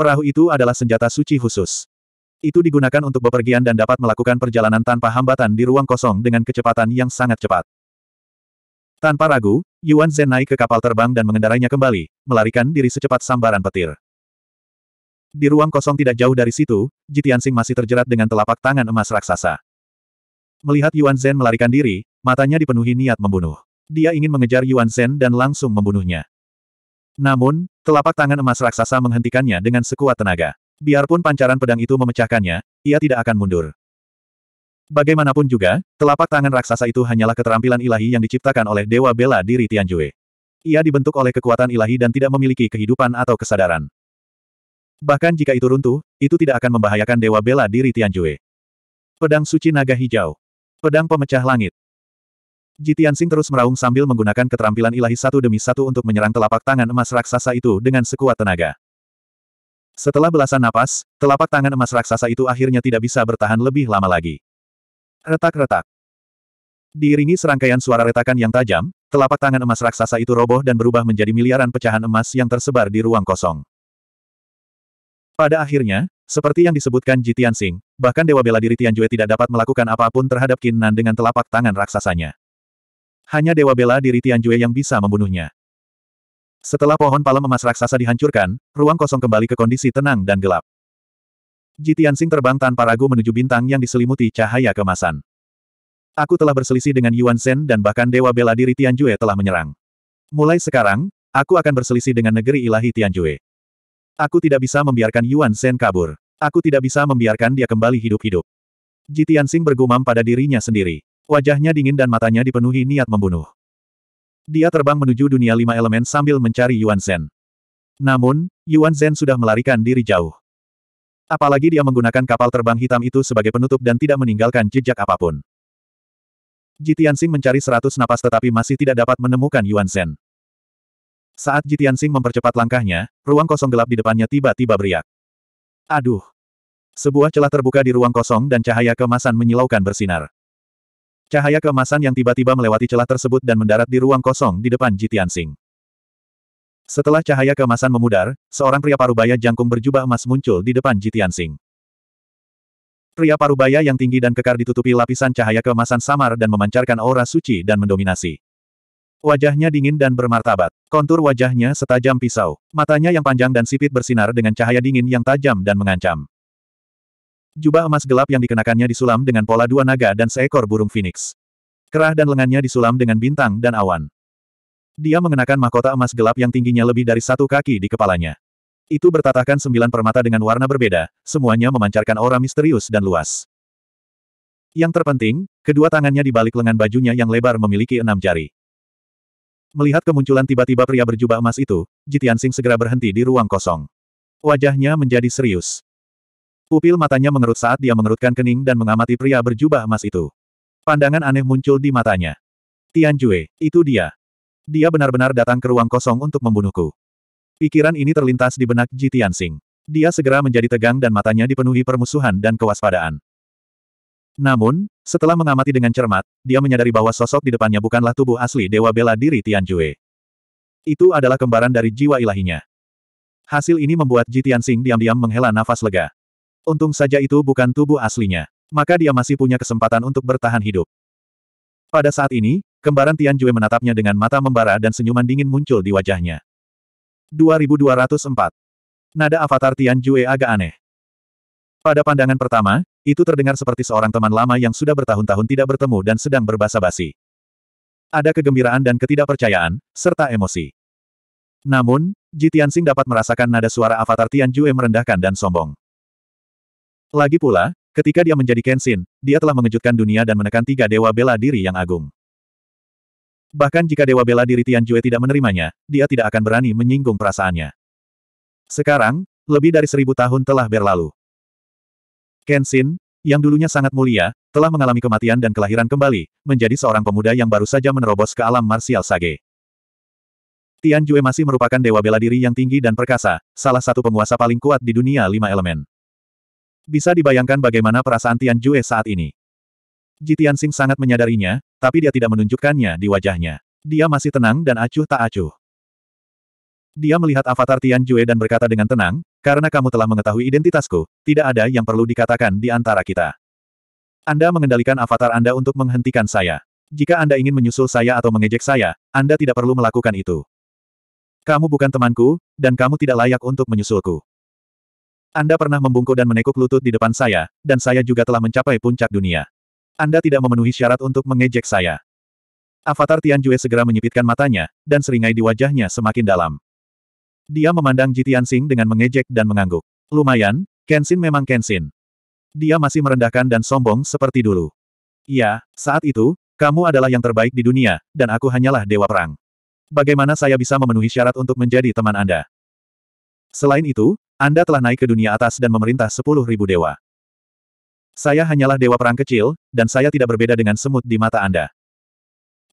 Perahu itu adalah senjata suci khusus. Itu digunakan untuk bepergian dan dapat melakukan perjalanan tanpa hambatan di ruang kosong dengan kecepatan yang sangat cepat. Tanpa ragu, Yuan Zhen naik ke kapal terbang dan mengendarainya kembali, melarikan diri secepat sambaran petir. Di ruang kosong tidak jauh dari situ, Jitiansing masih terjerat dengan telapak tangan emas raksasa. Melihat Yuan Zhen melarikan diri, matanya dipenuhi niat membunuh. Dia ingin mengejar Yuan Zhen dan langsung membunuhnya. Namun, telapak tangan emas raksasa menghentikannya dengan sekuat tenaga. Biarpun pancaran pedang itu memecahkannya, ia tidak akan mundur. Bagaimanapun juga, telapak tangan raksasa itu hanyalah keterampilan ilahi yang diciptakan oleh Dewa Bela Diri Tianjue. Ia dibentuk oleh kekuatan ilahi dan tidak memiliki kehidupan atau kesadaran. Bahkan jika itu runtuh, itu tidak akan membahayakan Dewa Bela Diri Tianjue. Pedang Suci Naga Hijau. Pedang Pemecah Langit. Jitian sing terus meraung sambil menggunakan keterampilan ilahi satu demi satu untuk menyerang telapak tangan emas raksasa itu dengan sekuat tenaga. Setelah belasan napas, telapak tangan emas raksasa itu akhirnya tidak bisa bertahan lebih lama lagi. Retak-retak. Diiringi serangkaian suara retakan yang tajam, telapak tangan emas raksasa itu roboh dan berubah menjadi miliaran pecahan emas yang tersebar di ruang kosong. Pada akhirnya, seperti yang disebutkan Ji Tianxing, bahkan Dewa Bela Diri Tianjue tidak dapat melakukan apapun terhadap Qin Nan dengan telapak tangan raksasanya. Hanya Dewa Bela Diri Tianjue yang bisa membunuhnya. Setelah pohon palem emas raksasa dihancurkan, ruang kosong kembali ke kondisi tenang dan gelap. Ji Tianxing terbang tanpa ragu menuju bintang yang diselimuti cahaya kemasan. Aku telah berselisih dengan Yuan Shen dan bahkan Dewa Bela Diri Tianjue telah menyerang. Mulai sekarang, aku akan berselisih dengan negeri ilahi Tianjue. Aku tidak bisa membiarkan Yuan Shen kabur. Aku tidak bisa membiarkan dia kembali hidup-hidup. Ji Tianxing bergumam pada dirinya sendiri. Wajahnya dingin dan matanya dipenuhi niat membunuh. Dia terbang menuju dunia lima elemen sambil mencari Yuan Shen. Namun, Yuan Shen sudah melarikan diri jauh. Apalagi dia menggunakan kapal terbang hitam itu sebagai penutup dan tidak meninggalkan jejak apapun. Ji Tianxing mencari seratus napas tetapi masih tidak dapat menemukan Yuan Shen. Saat Jitian Sing mempercepat langkahnya, ruang kosong gelap di depannya tiba-tiba beriak. Aduh! Sebuah celah terbuka di ruang kosong dan cahaya kemasan menyilaukan bersinar. Cahaya kemasan yang tiba-tiba melewati celah tersebut dan mendarat di ruang kosong di depan Jitian Sing. Setelah cahaya kemasan memudar, seorang pria parubaya jangkung berjubah emas muncul di depan Jitian Sing. Pria parubaya yang tinggi dan kekar ditutupi lapisan cahaya kemasan samar dan memancarkan aura suci dan mendominasi. Wajahnya dingin dan bermartabat. Kontur wajahnya setajam pisau. Matanya yang panjang dan sipit bersinar dengan cahaya dingin yang tajam dan mengancam. Jubah emas gelap yang dikenakannya disulam dengan pola dua naga dan seekor burung phoenix. Kerah dan lengannya disulam dengan bintang dan awan. Dia mengenakan mahkota emas gelap yang tingginya lebih dari satu kaki di kepalanya. Itu bertatahkan sembilan permata dengan warna berbeda, semuanya memancarkan aura misterius dan luas. Yang terpenting, kedua tangannya di balik lengan bajunya yang lebar memiliki enam jari. Melihat kemunculan tiba-tiba pria berjubah emas itu, Jitiansing segera berhenti di ruang kosong. Wajahnya menjadi serius. Pupil matanya mengerut saat dia mengerutkan kening dan mengamati pria berjubah emas itu. Pandangan aneh muncul di matanya. Tianjue, itu dia. Dia benar-benar datang ke ruang kosong untuk membunuhku. Pikiran ini terlintas di benak Jitiansing. Dia segera menjadi tegang dan matanya dipenuhi permusuhan dan kewaspadaan. Namun, setelah mengamati dengan cermat, dia menyadari bahwa sosok di depannya bukanlah tubuh asli Dewa Bela Diri Tianjue. Itu adalah kembaran dari jiwa ilahinya. Hasil ini membuat Ji Tianxing diam-diam menghela nafas lega. Untung saja itu bukan tubuh aslinya. Maka dia masih punya kesempatan untuk bertahan hidup. Pada saat ini, kembaran Tianjue menatapnya dengan mata membara dan senyuman dingin muncul di wajahnya. 2204. Nada avatar Tianjue agak aneh. Pada pandangan pertama, itu terdengar seperti seorang teman lama yang sudah bertahun-tahun tidak bertemu dan sedang berbasa-basi. Ada kegembiraan dan ketidakpercayaan, serta emosi. Namun, Ji Tianxing dapat merasakan nada suara avatar Tian Jue merendahkan dan sombong. Lagi pula, ketika dia menjadi Kenshin, dia telah mengejutkan dunia dan menekan tiga dewa bela diri yang agung. Bahkan jika dewa bela diri Tian Jue tidak menerimanya, dia tidak akan berani menyinggung perasaannya. Sekarang, lebih dari seribu tahun telah berlalu. Kenshin, yang dulunya sangat mulia, telah mengalami kematian dan kelahiran kembali, menjadi seorang pemuda yang baru saja menerobos ke alam marsial Sage. Tian Jue masih merupakan dewa bela diri yang tinggi dan perkasa, salah satu penguasa paling kuat di dunia lima elemen. Bisa dibayangkan bagaimana perasaan Tian Jue saat ini. Ji Tianxing sangat menyadarinya, tapi dia tidak menunjukkannya di wajahnya. Dia masih tenang dan acuh tak acuh. Dia melihat avatar Tian Jue dan berkata dengan tenang, karena kamu telah mengetahui identitasku, tidak ada yang perlu dikatakan di antara kita. Anda mengendalikan avatar Anda untuk menghentikan saya. Jika Anda ingin menyusul saya atau mengejek saya, Anda tidak perlu melakukan itu. Kamu bukan temanku, dan kamu tidak layak untuk menyusulku. Anda pernah membungkuk dan menekuk lutut di depan saya, dan saya juga telah mencapai puncak dunia. Anda tidak memenuhi syarat untuk mengejek saya. Avatar Tianjue segera menyipitkan matanya, dan seringai di wajahnya semakin dalam. Dia memandang Jitian Sing dengan mengejek dan mengangguk. Lumayan, Kenshin memang Kenshin. Dia masih merendahkan dan sombong seperti dulu. Ya, saat itu, kamu adalah yang terbaik di dunia, dan aku hanyalah dewa perang. Bagaimana saya bisa memenuhi syarat untuk menjadi teman Anda? Selain itu, Anda telah naik ke dunia atas dan memerintah sepuluh ribu dewa. Saya hanyalah dewa perang kecil, dan saya tidak berbeda dengan semut di mata Anda.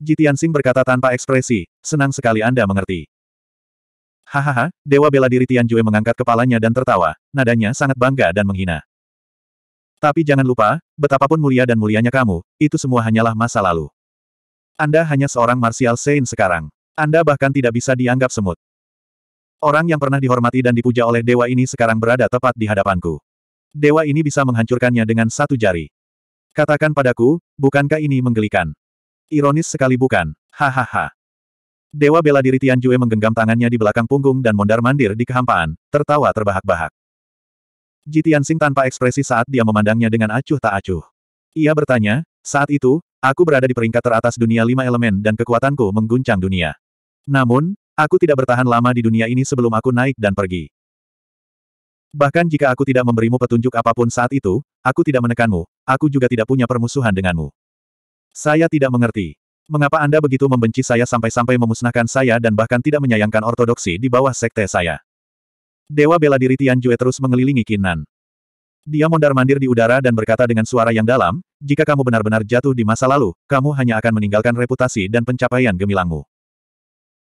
Jitian Sing berkata tanpa ekspresi, senang sekali Anda mengerti. Hahaha, Dewa Bela Diri Jue mengangkat kepalanya dan tertawa, nadanya sangat bangga dan menghina. Tapi jangan lupa, betapapun mulia dan mulianya kamu, itu semua hanyalah masa lalu. Anda hanya seorang Martial Saint sekarang. Anda bahkan tidak bisa dianggap semut. Orang yang pernah dihormati dan dipuja oleh dewa ini sekarang berada tepat di hadapanku. Dewa ini bisa menghancurkannya dengan satu jari. Katakan padaku, bukankah ini menggelikan? Ironis sekali bukan? Hahaha. Dewa bela diri Tian Jue menggenggam tangannya di belakang punggung dan mondar-mandir di kehampaan, tertawa terbahak-bahak. Ji Tianxing tanpa ekspresi saat dia memandangnya dengan acuh tak acuh. Ia bertanya, saat itu, aku berada di peringkat teratas dunia lima elemen dan kekuatanku mengguncang dunia. Namun, aku tidak bertahan lama di dunia ini sebelum aku naik dan pergi. Bahkan jika aku tidak memberimu petunjuk apapun saat itu, aku tidak menekanmu, aku juga tidak punya permusuhan denganmu. Saya tidak mengerti. Mengapa Anda begitu membenci saya sampai-sampai memusnahkan saya dan bahkan tidak menyayangkan ortodoksi di bawah sekte saya? Dewa bela diri Tianjue terus mengelilingi Kinan. Dia mondar-mandir di udara dan berkata dengan suara yang dalam, jika kamu benar-benar jatuh di masa lalu, kamu hanya akan meninggalkan reputasi dan pencapaian gemilangmu.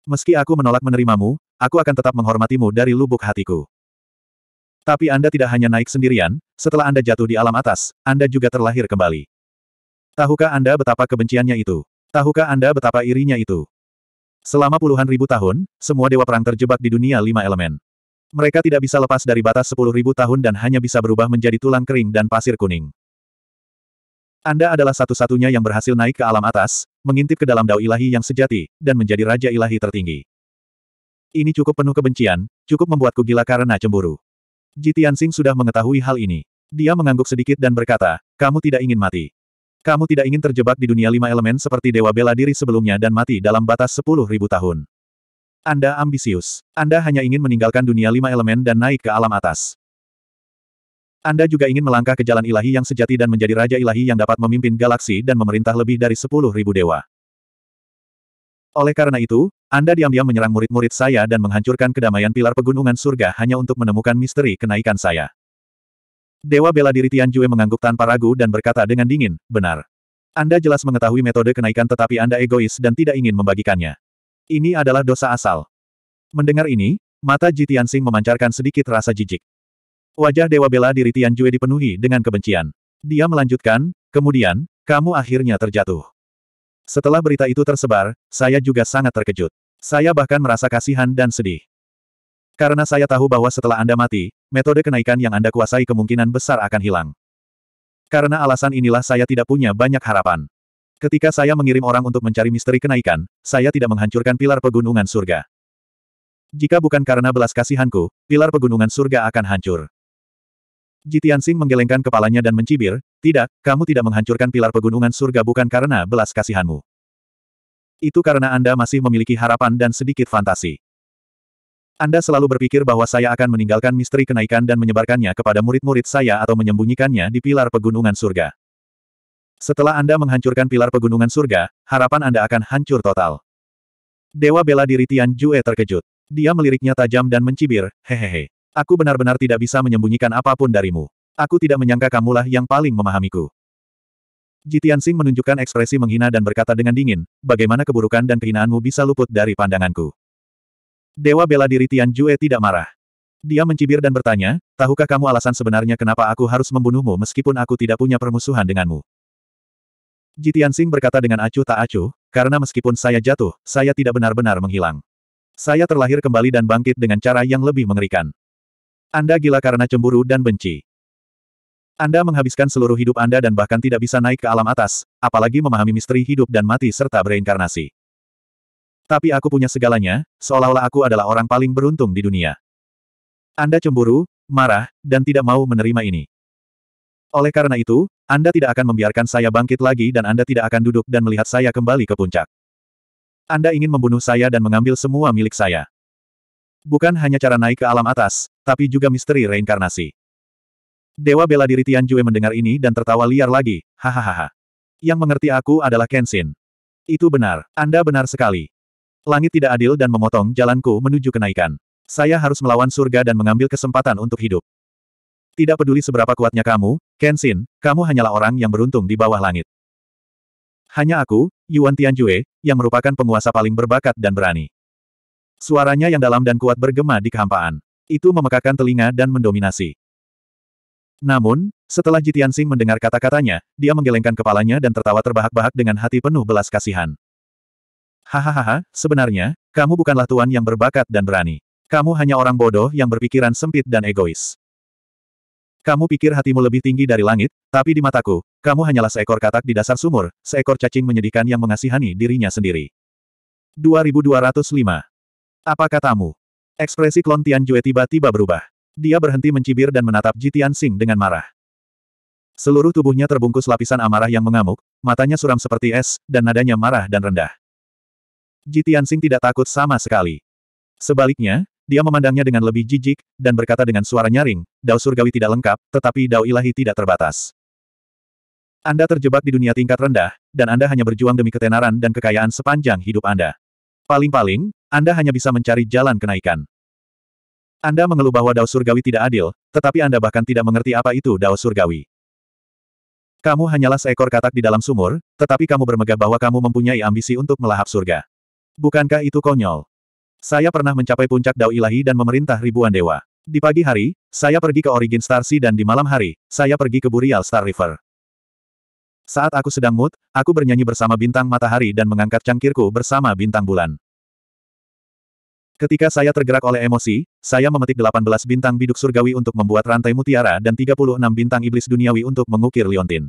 Meski aku menolak menerimamu, aku akan tetap menghormatimu dari lubuk hatiku. Tapi Anda tidak hanya naik sendirian, setelah Anda jatuh di alam atas, Anda juga terlahir kembali. Tahukah Anda betapa kebenciannya itu? Tahukah Anda betapa irinya itu? Selama puluhan ribu tahun, semua dewa perang terjebak di dunia lima elemen. Mereka tidak bisa lepas dari batas sepuluh ribu tahun dan hanya bisa berubah menjadi tulang kering dan pasir kuning. Anda adalah satu-satunya yang berhasil naik ke alam atas, mengintip ke dalam dao ilahi yang sejati, dan menjadi raja ilahi tertinggi. Ini cukup penuh kebencian, cukup membuatku gila karena cemburu. Jitian Sing sudah mengetahui hal ini. Dia mengangguk sedikit dan berkata, kamu tidak ingin mati. Kamu tidak ingin terjebak di dunia lima elemen seperti dewa bela diri sebelumnya dan mati dalam batas sepuluh ribu tahun. Anda ambisius. Anda hanya ingin meninggalkan dunia lima elemen dan naik ke alam atas. Anda juga ingin melangkah ke jalan ilahi yang sejati dan menjadi raja ilahi yang dapat memimpin galaksi dan memerintah lebih dari sepuluh ribu dewa. Oleh karena itu, Anda diam-diam menyerang murid-murid saya dan menghancurkan kedamaian pilar pegunungan surga hanya untuk menemukan misteri kenaikan saya. Dewa bela diri Jue mengangguk tanpa ragu dan berkata dengan dingin, benar. Anda jelas mengetahui metode kenaikan tetapi Anda egois dan tidak ingin membagikannya. Ini adalah dosa asal. Mendengar ini, mata Ji Xing memancarkan sedikit rasa jijik. Wajah Dewa bela diri Jue dipenuhi dengan kebencian. Dia melanjutkan, kemudian, kamu akhirnya terjatuh. Setelah berita itu tersebar, saya juga sangat terkejut. Saya bahkan merasa kasihan dan sedih. Karena saya tahu bahwa setelah Anda mati, metode kenaikan yang Anda kuasai kemungkinan besar akan hilang. Karena alasan inilah saya tidak punya banyak harapan. Ketika saya mengirim orang untuk mencari misteri kenaikan, saya tidak menghancurkan pilar pegunungan surga. Jika bukan karena belas kasihanku, pilar pegunungan surga akan hancur. Jitiansing menggelengkan kepalanya dan mencibir, tidak, kamu tidak menghancurkan pilar pegunungan surga bukan karena belas kasihanmu. Itu karena Anda masih memiliki harapan dan sedikit fantasi. Anda selalu berpikir bahwa saya akan meninggalkan misteri kenaikan dan menyebarkannya kepada murid-murid saya atau menyembunyikannya di pilar pegunungan surga. Setelah Anda menghancurkan pilar pegunungan surga, harapan Anda akan hancur total. Dewa bela diri Tian Jue terkejut. Dia meliriknya tajam dan mencibir, hehehe. Aku benar-benar tidak bisa menyembunyikan apapun darimu. Aku tidak menyangka kamulah yang paling memahamiku. Jitian Sing menunjukkan ekspresi menghina dan berkata dengan dingin, bagaimana keburukan dan kehinaanmu bisa luput dari pandanganku. Dewa bela diri Tian Jue tidak marah. Dia mencibir dan bertanya, tahukah kamu alasan sebenarnya kenapa aku harus membunuhmu meskipun aku tidak punya permusuhan denganmu? Jitian Sing berkata dengan acuh tak acuh, karena meskipun saya jatuh, saya tidak benar-benar menghilang. Saya terlahir kembali dan bangkit dengan cara yang lebih mengerikan. Anda gila karena cemburu dan benci. Anda menghabiskan seluruh hidup Anda dan bahkan tidak bisa naik ke alam atas, apalagi memahami misteri hidup dan mati serta bereinkarnasi. Tapi aku punya segalanya, seolah-olah aku adalah orang paling beruntung di dunia. Anda cemburu, marah, dan tidak mau menerima ini. Oleh karena itu, Anda tidak akan membiarkan saya bangkit lagi dan Anda tidak akan duduk dan melihat saya kembali ke puncak. Anda ingin membunuh saya dan mengambil semua milik saya. Bukan hanya cara naik ke alam atas, tapi juga misteri reinkarnasi. Dewa bela diri Tianjue mendengar ini dan tertawa liar lagi, hahaha. Yang mengerti aku adalah Kenshin. Itu benar, Anda benar sekali. Langit tidak adil dan memotong jalanku menuju kenaikan. Saya harus melawan surga dan mengambil kesempatan untuk hidup. Tidak peduli seberapa kuatnya kamu, Kenshin, kamu hanyalah orang yang beruntung di bawah langit. Hanya aku, Yuan Tianjue, yang merupakan penguasa paling berbakat dan berani. Suaranya yang dalam dan kuat bergema di kehampaan. Itu memekakan telinga dan mendominasi. Namun, setelah Jitian Sing mendengar kata-katanya, dia menggelengkan kepalanya dan tertawa terbahak-bahak dengan hati penuh belas kasihan. Hahaha, sebenarnya, kamu bukanlah tuan yang berbakat dan berani. Kamu hanya orang bodoh yang berpikiran sempit dan egois. Kamu pikir hatimu lebih tinggi dari langit, tapi di mataku, kamu hanyalah seekor katak di dasar sumur, seekor cacing menyedihkan yang mengasihani dirinya sendiri. 2205. Apa katamu? Ekspresi klon Tian Jue tiba-tiba berubah. Dia berhenti mencibir dan menatap Jitian Sing dengan marah. Seluruh tubuhnya terbungkus lapisan amarah yang mengamuk, matanya suram seperti es, dan nadanya marah dan rendah. Ji Tianxing tidak takut sama sekali. Sebaliknya, dia memandangnya dengan lebih jijik, dan berkata dengan suara nyaring, Dao surgawi tidak lengkap, tetapi Dao ilahi tidak terbatas. Anda terjebak di dunia tingkat rendah, dan Anda hanya berjuang demi ketenaran dan kekayaan sepanjang hidup Anda. Paling-paling, Anda hanya bisa mencari jalan kenaikan. Anda mengeluh bahwa Dao Surgawi tidak adil, tetapi Anda bahkan tidak mengerti apa itu Dao Surgawi. Kamu hanyalah seekor katak di dalam sumur, tetapi kamu bermegah bahwa kamu mempunyai ambisi untuk melahap surga. Bukankah itu konyol? Saya pernah mencapai puncak Dao Ilahi dan memerintah ribuan dewa. Di pagi hari, saya pergi ke Origin Star Sea dan di malam hari, saya pergi ke Burial Star River. Saat aku sedang mood, aku bernyanyi bersama bintang matahari dan mengangkat cangkirku bersama bintang bulan. Ketika saya tergerak oleh emosi, saya memetik 18 bintang biduk surgawi untuk membuat rantai mutiara dan 36 bintang iblis duniawi untuk mengukir liontin.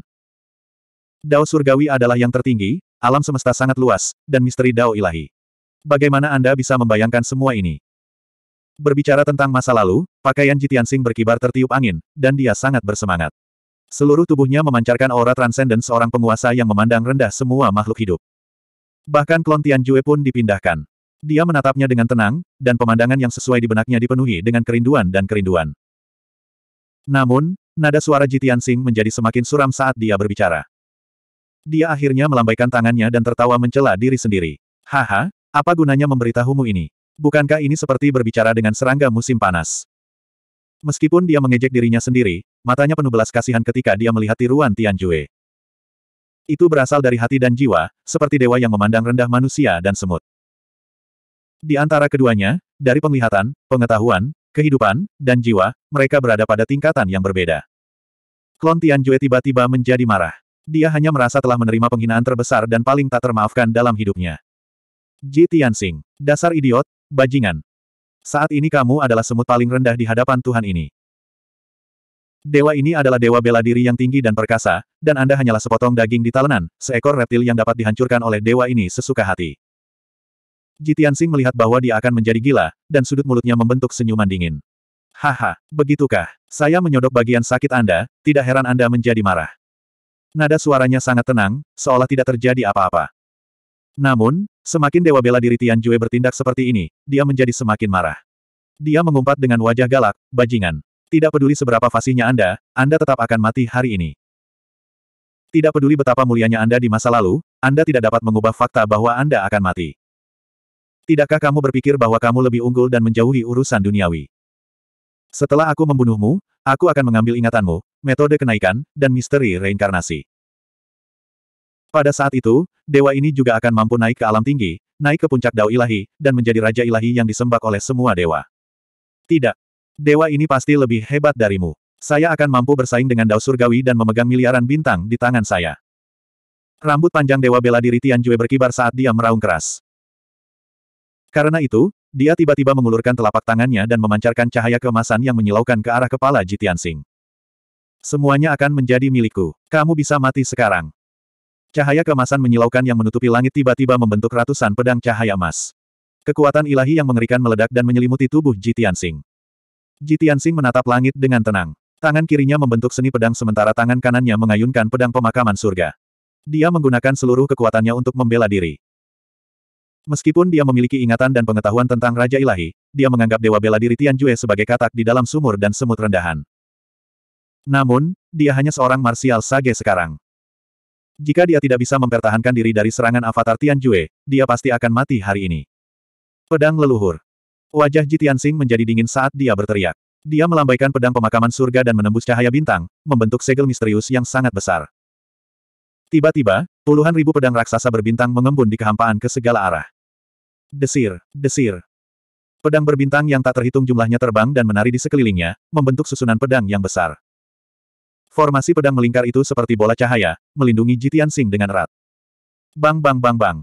Dao surgawi adalah yang tertinggi, alam semesta sangat luas, dan misteri Dao ilahi. Bagaimana Anda bisa membayangkan semua ini? Berbicara tentang masa lalu, pakaian Jitian Sing berkibar tertiup angin, dan dia sangat bersemangat. Seluruh tubuhnya memancarkan aura transenden seorang penguasa yang memandang rendah semua makhluk hidup. Bahkan klon Tian Jue pun dipindahkan. Dia menatapnya dengan tenang, dan pemandangan yang sesuai di benaknya dipenuhi dengan kerinduan dan kerinduan. Namun, nada suara Jitian Sing menjadi semakin suram saat dia berbicara. Dia akhirnya melambaikan tangannya dan tertawa mencela diri sendiri. Haha, apa gunanya memberitahumu ini? Bukankah ini seperti berbicara dengan serangga musim panas? Meskipun dia mengejek dirinya sendiri, matanya penuh belas kasihan ketika dia melihat tiruan Tianjue. Itu berasal dari hati dan jiwa, seperti dewa yang memandang rendah manusia dan semut. Di antara keduanya, dari penglihatan, pengetahuan, kehidupan, dan jiwa, mereka berada pada tingkatan yang berbeda. Klon Tianjue tiba-tiba menjadi marah. Dia hanya merasa telah menerima penghinaan terbesar dan paling tak termaafkan dalam hidupnya. Ji Tianxing. Dasar idiot, bajingan. Saat ini kamu adalah semut paling rendah di hadapan Tuhan ini. Dewa ini adalah dewa bela diri yang tinggi dan perkasa, dan Anda hanyalah sepotong daging di talenan, seekor reptil yang dapat dihancurkan oleh dewa ini sesuka hati. Tianxing melihat bahwa dia akan menjadi gila, dan sudut mulutnya membentuk senyuman dingin. Haha, begitukah? Saya menyodok bagian sakit Anda, tidak heran Anda menjadi marah. Nada suaranya sangat tenang, seolah tidak terjadi apa-apa. Namun, Semakin Dewa Bela Diri Tian Jue bertindak seperti ini, dia menjadi semakin marah. Dia mengumpat dengan wajah galak, bajingan. Tidak peduli seberapa fasihnya Anda, Anda tetap akan mati hari ini. Tidak peduli betapa mulianya Anda di masa lalu, Anda tidak dapat mengubah fakta bahwa Anda akan mati. Tidakkah kamu berpikir bahwa kamu lebih unggul dan menjauhi urusan duniawi? Setelah aku membunuhmu, aku akan mengambil ingatanmu, metode kenaikan, dan misteri reinkarnasi. Pada saat itu, dewa ini juga akan mampu naik ke alam tinggi, naik ke puncak dao ilahi, dan menjadi raja ilahi yang disembah oleh semua dewa. Tidak. Dewa ini pasti lebih hebat darimu. Saya akan mampu bersaing dengan dao surgawi dan memegang miliaran bintang di tangan saya. Rambut panjang dewa bela diri Jue berkibar saat dia meraung keras. Karena itu, dia tiba-tiba mengulurkan telapak tangannya dan memancarkan cahaya keemasan yang menyilaukan ke arah kepala Jitian Singh. Semuanya akan menjadi milikku. Kamu bisa mati sekarang. Cahaya kemasan menyilaukan yang menutupi langit tiba-tiba membentuk ratusan pedang cahaya emas. Kekuatan ilahi yang mengerikan meledak dan menyelimuti tubuh Jitian Tianxing menatap langit dengan tenang. Tangan kirinya membentuk seni pedang sementara tangan kanannya mengayunkan pedang pemakaman surga. Dia menggunakan seluruh kekuatannya untuk membela diri. Meskipun dia memiliki ingatan dan pengetahuan tentang Raja Ilahi, dia menganggap Dewa Bela Diri Tianjue sebagai katak di dalam sumur dan semut rendahan. Namun, dia hanya seorang marsial sage sekarang. Jika dia tidak bisa mempertahankan diri dari serangan avatar Tianjue, dia pasti akan mati hari ini. Pedang leluhur. Wajah Tianxing menjadi dingin saat dia berteriak. Dia melambaikan pedang pemakaman surga dan menembus cahaya bintang, membentuk segel misterius yang sangat besar. Tiba-tiba, puluhan ribu pedang raksasa berbintang mengembun di kehampaan ke segala arah. Desir, desir. Pedang berbintang yang tak terhitung jumlahnya terbang dan menari di sekelilingnya, membentuk susunan pedang yang besar. Formasi pedang melingkar itu seperti bola cahaya, melindungi Jitian Sing dengan erat. Bang bang bang bang.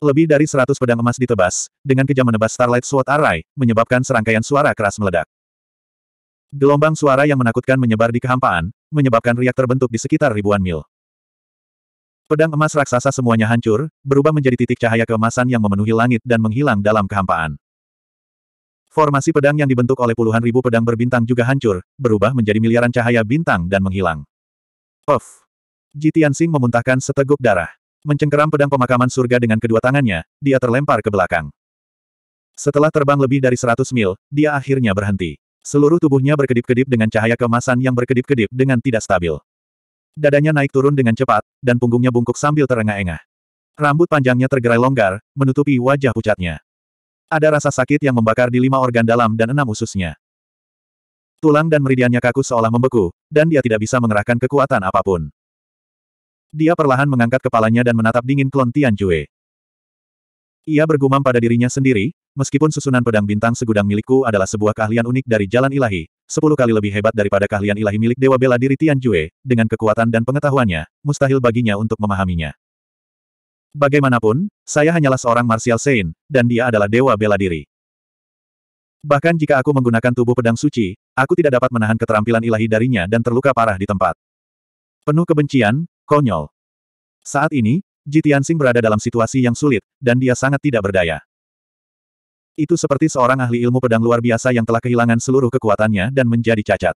Lebih dari seratus pedang emas ditebas, dengan kejam menebas Starlight Sword Array, menyebabkan serangkaian suara keras meledak. Gelombang suara yang menakutkan menyebar di kehampaan, menyebabkan riak terbentuk di sekitar ribuan mil. Pedang emas raksasa semuanya hancur, berubah menjadi titik cahaya keemasan yang memenuhi langit dan menghilang dalam kehampaan. Formasi pedang yang dibentuk oleh puluhan ribu pedang berbintang juga hancur, berubah menjadi miliaran cahaya bintang dan menghilang. Puff! Jitian Sing memuntahkan seteguk darah. Mencengkeram pedang pemakaman surga dengan kedua tangannya, dia terlempar ke belakang. Setelah terbang lebih dari 100 mil, dia akhirnya berhenti. Seluruh tubuhnya berkedip-kedip dengan cahaya kemasan yang berkedip-kedip dengan tidak stabil. Dadanya naik turun dengan cepat, dan punggungnya bungkuk sambil terengah-engah. Rambut panjangnya tergerai longgar, menutupi wajah pucatnya. Ada rasa sakit yang membakar di lima organ dalam dan enam ususnya. Tulang dan meridiannya kaku seolah membeku, dan dia tidak bisa mengerahkan kekuatan apapun. Dia perlahan mengangkat kepalanya dan menatap dingin klon Tianjue. Ia bergumam pada dirinya sendiri, meskipun susunan pedang bintang segudang milikku adalah sebuah keahlian unik dari jalan ilahi, sepuluh kali lebih hebat daripada keahlian ilahi milik Dewa Bela Diri Tianjue, dengan kekuatan dan pengetahuannya, mustahil baginya untuk memahaminya. Bagaimanapun, saya hanyalah seorang martial saint, dan dia adalah dewa bela diri. Bahkan jika aku menggunakan tubuh pedang suci, aku tidak dapat menahan keterampilan ilahi darinya dan terluka parah di tempat. Penuh kebencian, konyol. Saat ini, Ji Tianxing berada dalam situasi yang sulit, dan dia sangat tidak berdaya. Itu seperti seorang ahli ilmu pedang luar biasa yang telah kehilangan seluruh kekuatannya dan menjadi cacat.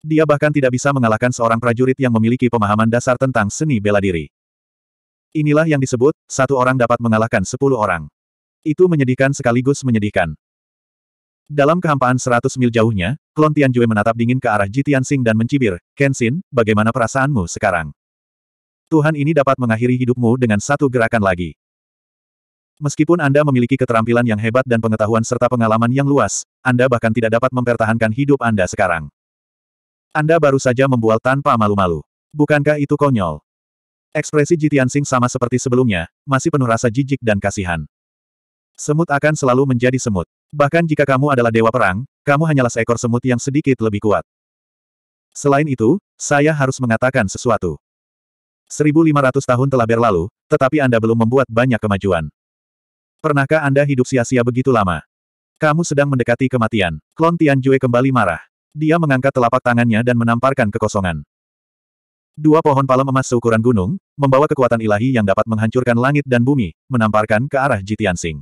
Dia bahkan tidak bisa mengalahkan seorang prajurit yang memiliki pemahaman dasar tentang seni bela diri. Inilah yang disebut, satu orang dapat mengalahkan sepuluh orang. Itu menyedihkan sekaligus menyedihkan. Dalam kehampaan seratus mil jauhnya, klon Tianjue menatap dingin ke arah Jitian Sing dan mencibir, Kenshin, bagaimana perasaanmu sekarang? Tuhan ini dapat mengakhiri hidupmu dengan satu gerakan lagi. Meskipun Anda memiliki keterampilan yang hebat dan pengetahuan serta pengalaman yang luas, Anda bahkan tidak dapat mempertahankan hidup Anda sekarang. Anda baru saja membual tanpa malu-malu. Bukankah itu konyol? Ekspresi Jitian Sing sama seperti sebelumnya, masih penuh rasa jijik dan kasihan. Semut akan selalu menjadi semut. Bahkan jika kamu adalah dewa perang, kamu hanyalah seekor semut yang sedikit lebih kuat. Selain itu, saya harus mengatakan sesuatu. 1500 tahun telah berlalu, tetapi Anda belum membuat banyak kemajuan. Pernahkah Anda hidup sia-sia begitu lama? Kamu sedang mendekati kematian. Klon Tianjue kembali marah. Dia mengangkat telapak tangannya dan menamparkan kekosongan. Dua pohon palem emas seukuran gunung, membawa kekuatan ilahi yang dapat menghancurkan langit dan bumi, menamparkan ke arah Jitian Jitiansing.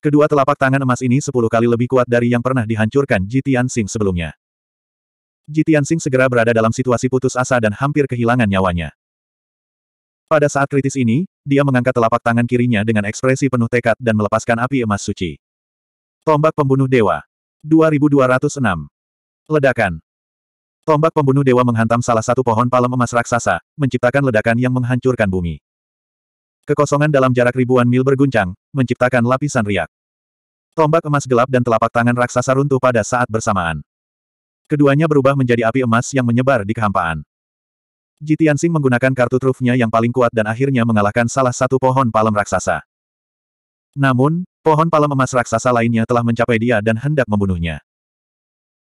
Kedua telapak tangan emas ini sepuluh kali lebih kuat dari yang pernah dihancurkan Jitian Jitiansing sebelumnya. Jitian Jitiansing segera berada dalam situasi putus asa dan hampir kehilangan nyawanya. Pada saat kritis ini, dia mengangkat telapak tangan kirinya dengan ekspresi penuh tekad dan melepaskan api emas suci. Tombak pembunuh dewa. 2206. Ledakan. Tombak pembunuh dewa menghantam salah satu pohon palem emas raksasa, menciptakan ledakan yang menghancurkan bumi. Kekosongan dalam jarak ribuan mil berguncang, menciptakan lapisan riak. Tombak emas gelap dan telapak tangan raksasa runtuh pada saat bersamaan. Keduanya berubah menjadi api emas yang menyebar di kehampaan. Jitiansing menggunakan kartu trufnya yang paling kuat dan akhirnya mengalahkan salah satu pohon palem raksasa. Namun, pohon palem emas raksasa lainnya telah mencapai dia dan hendak membunuhnya.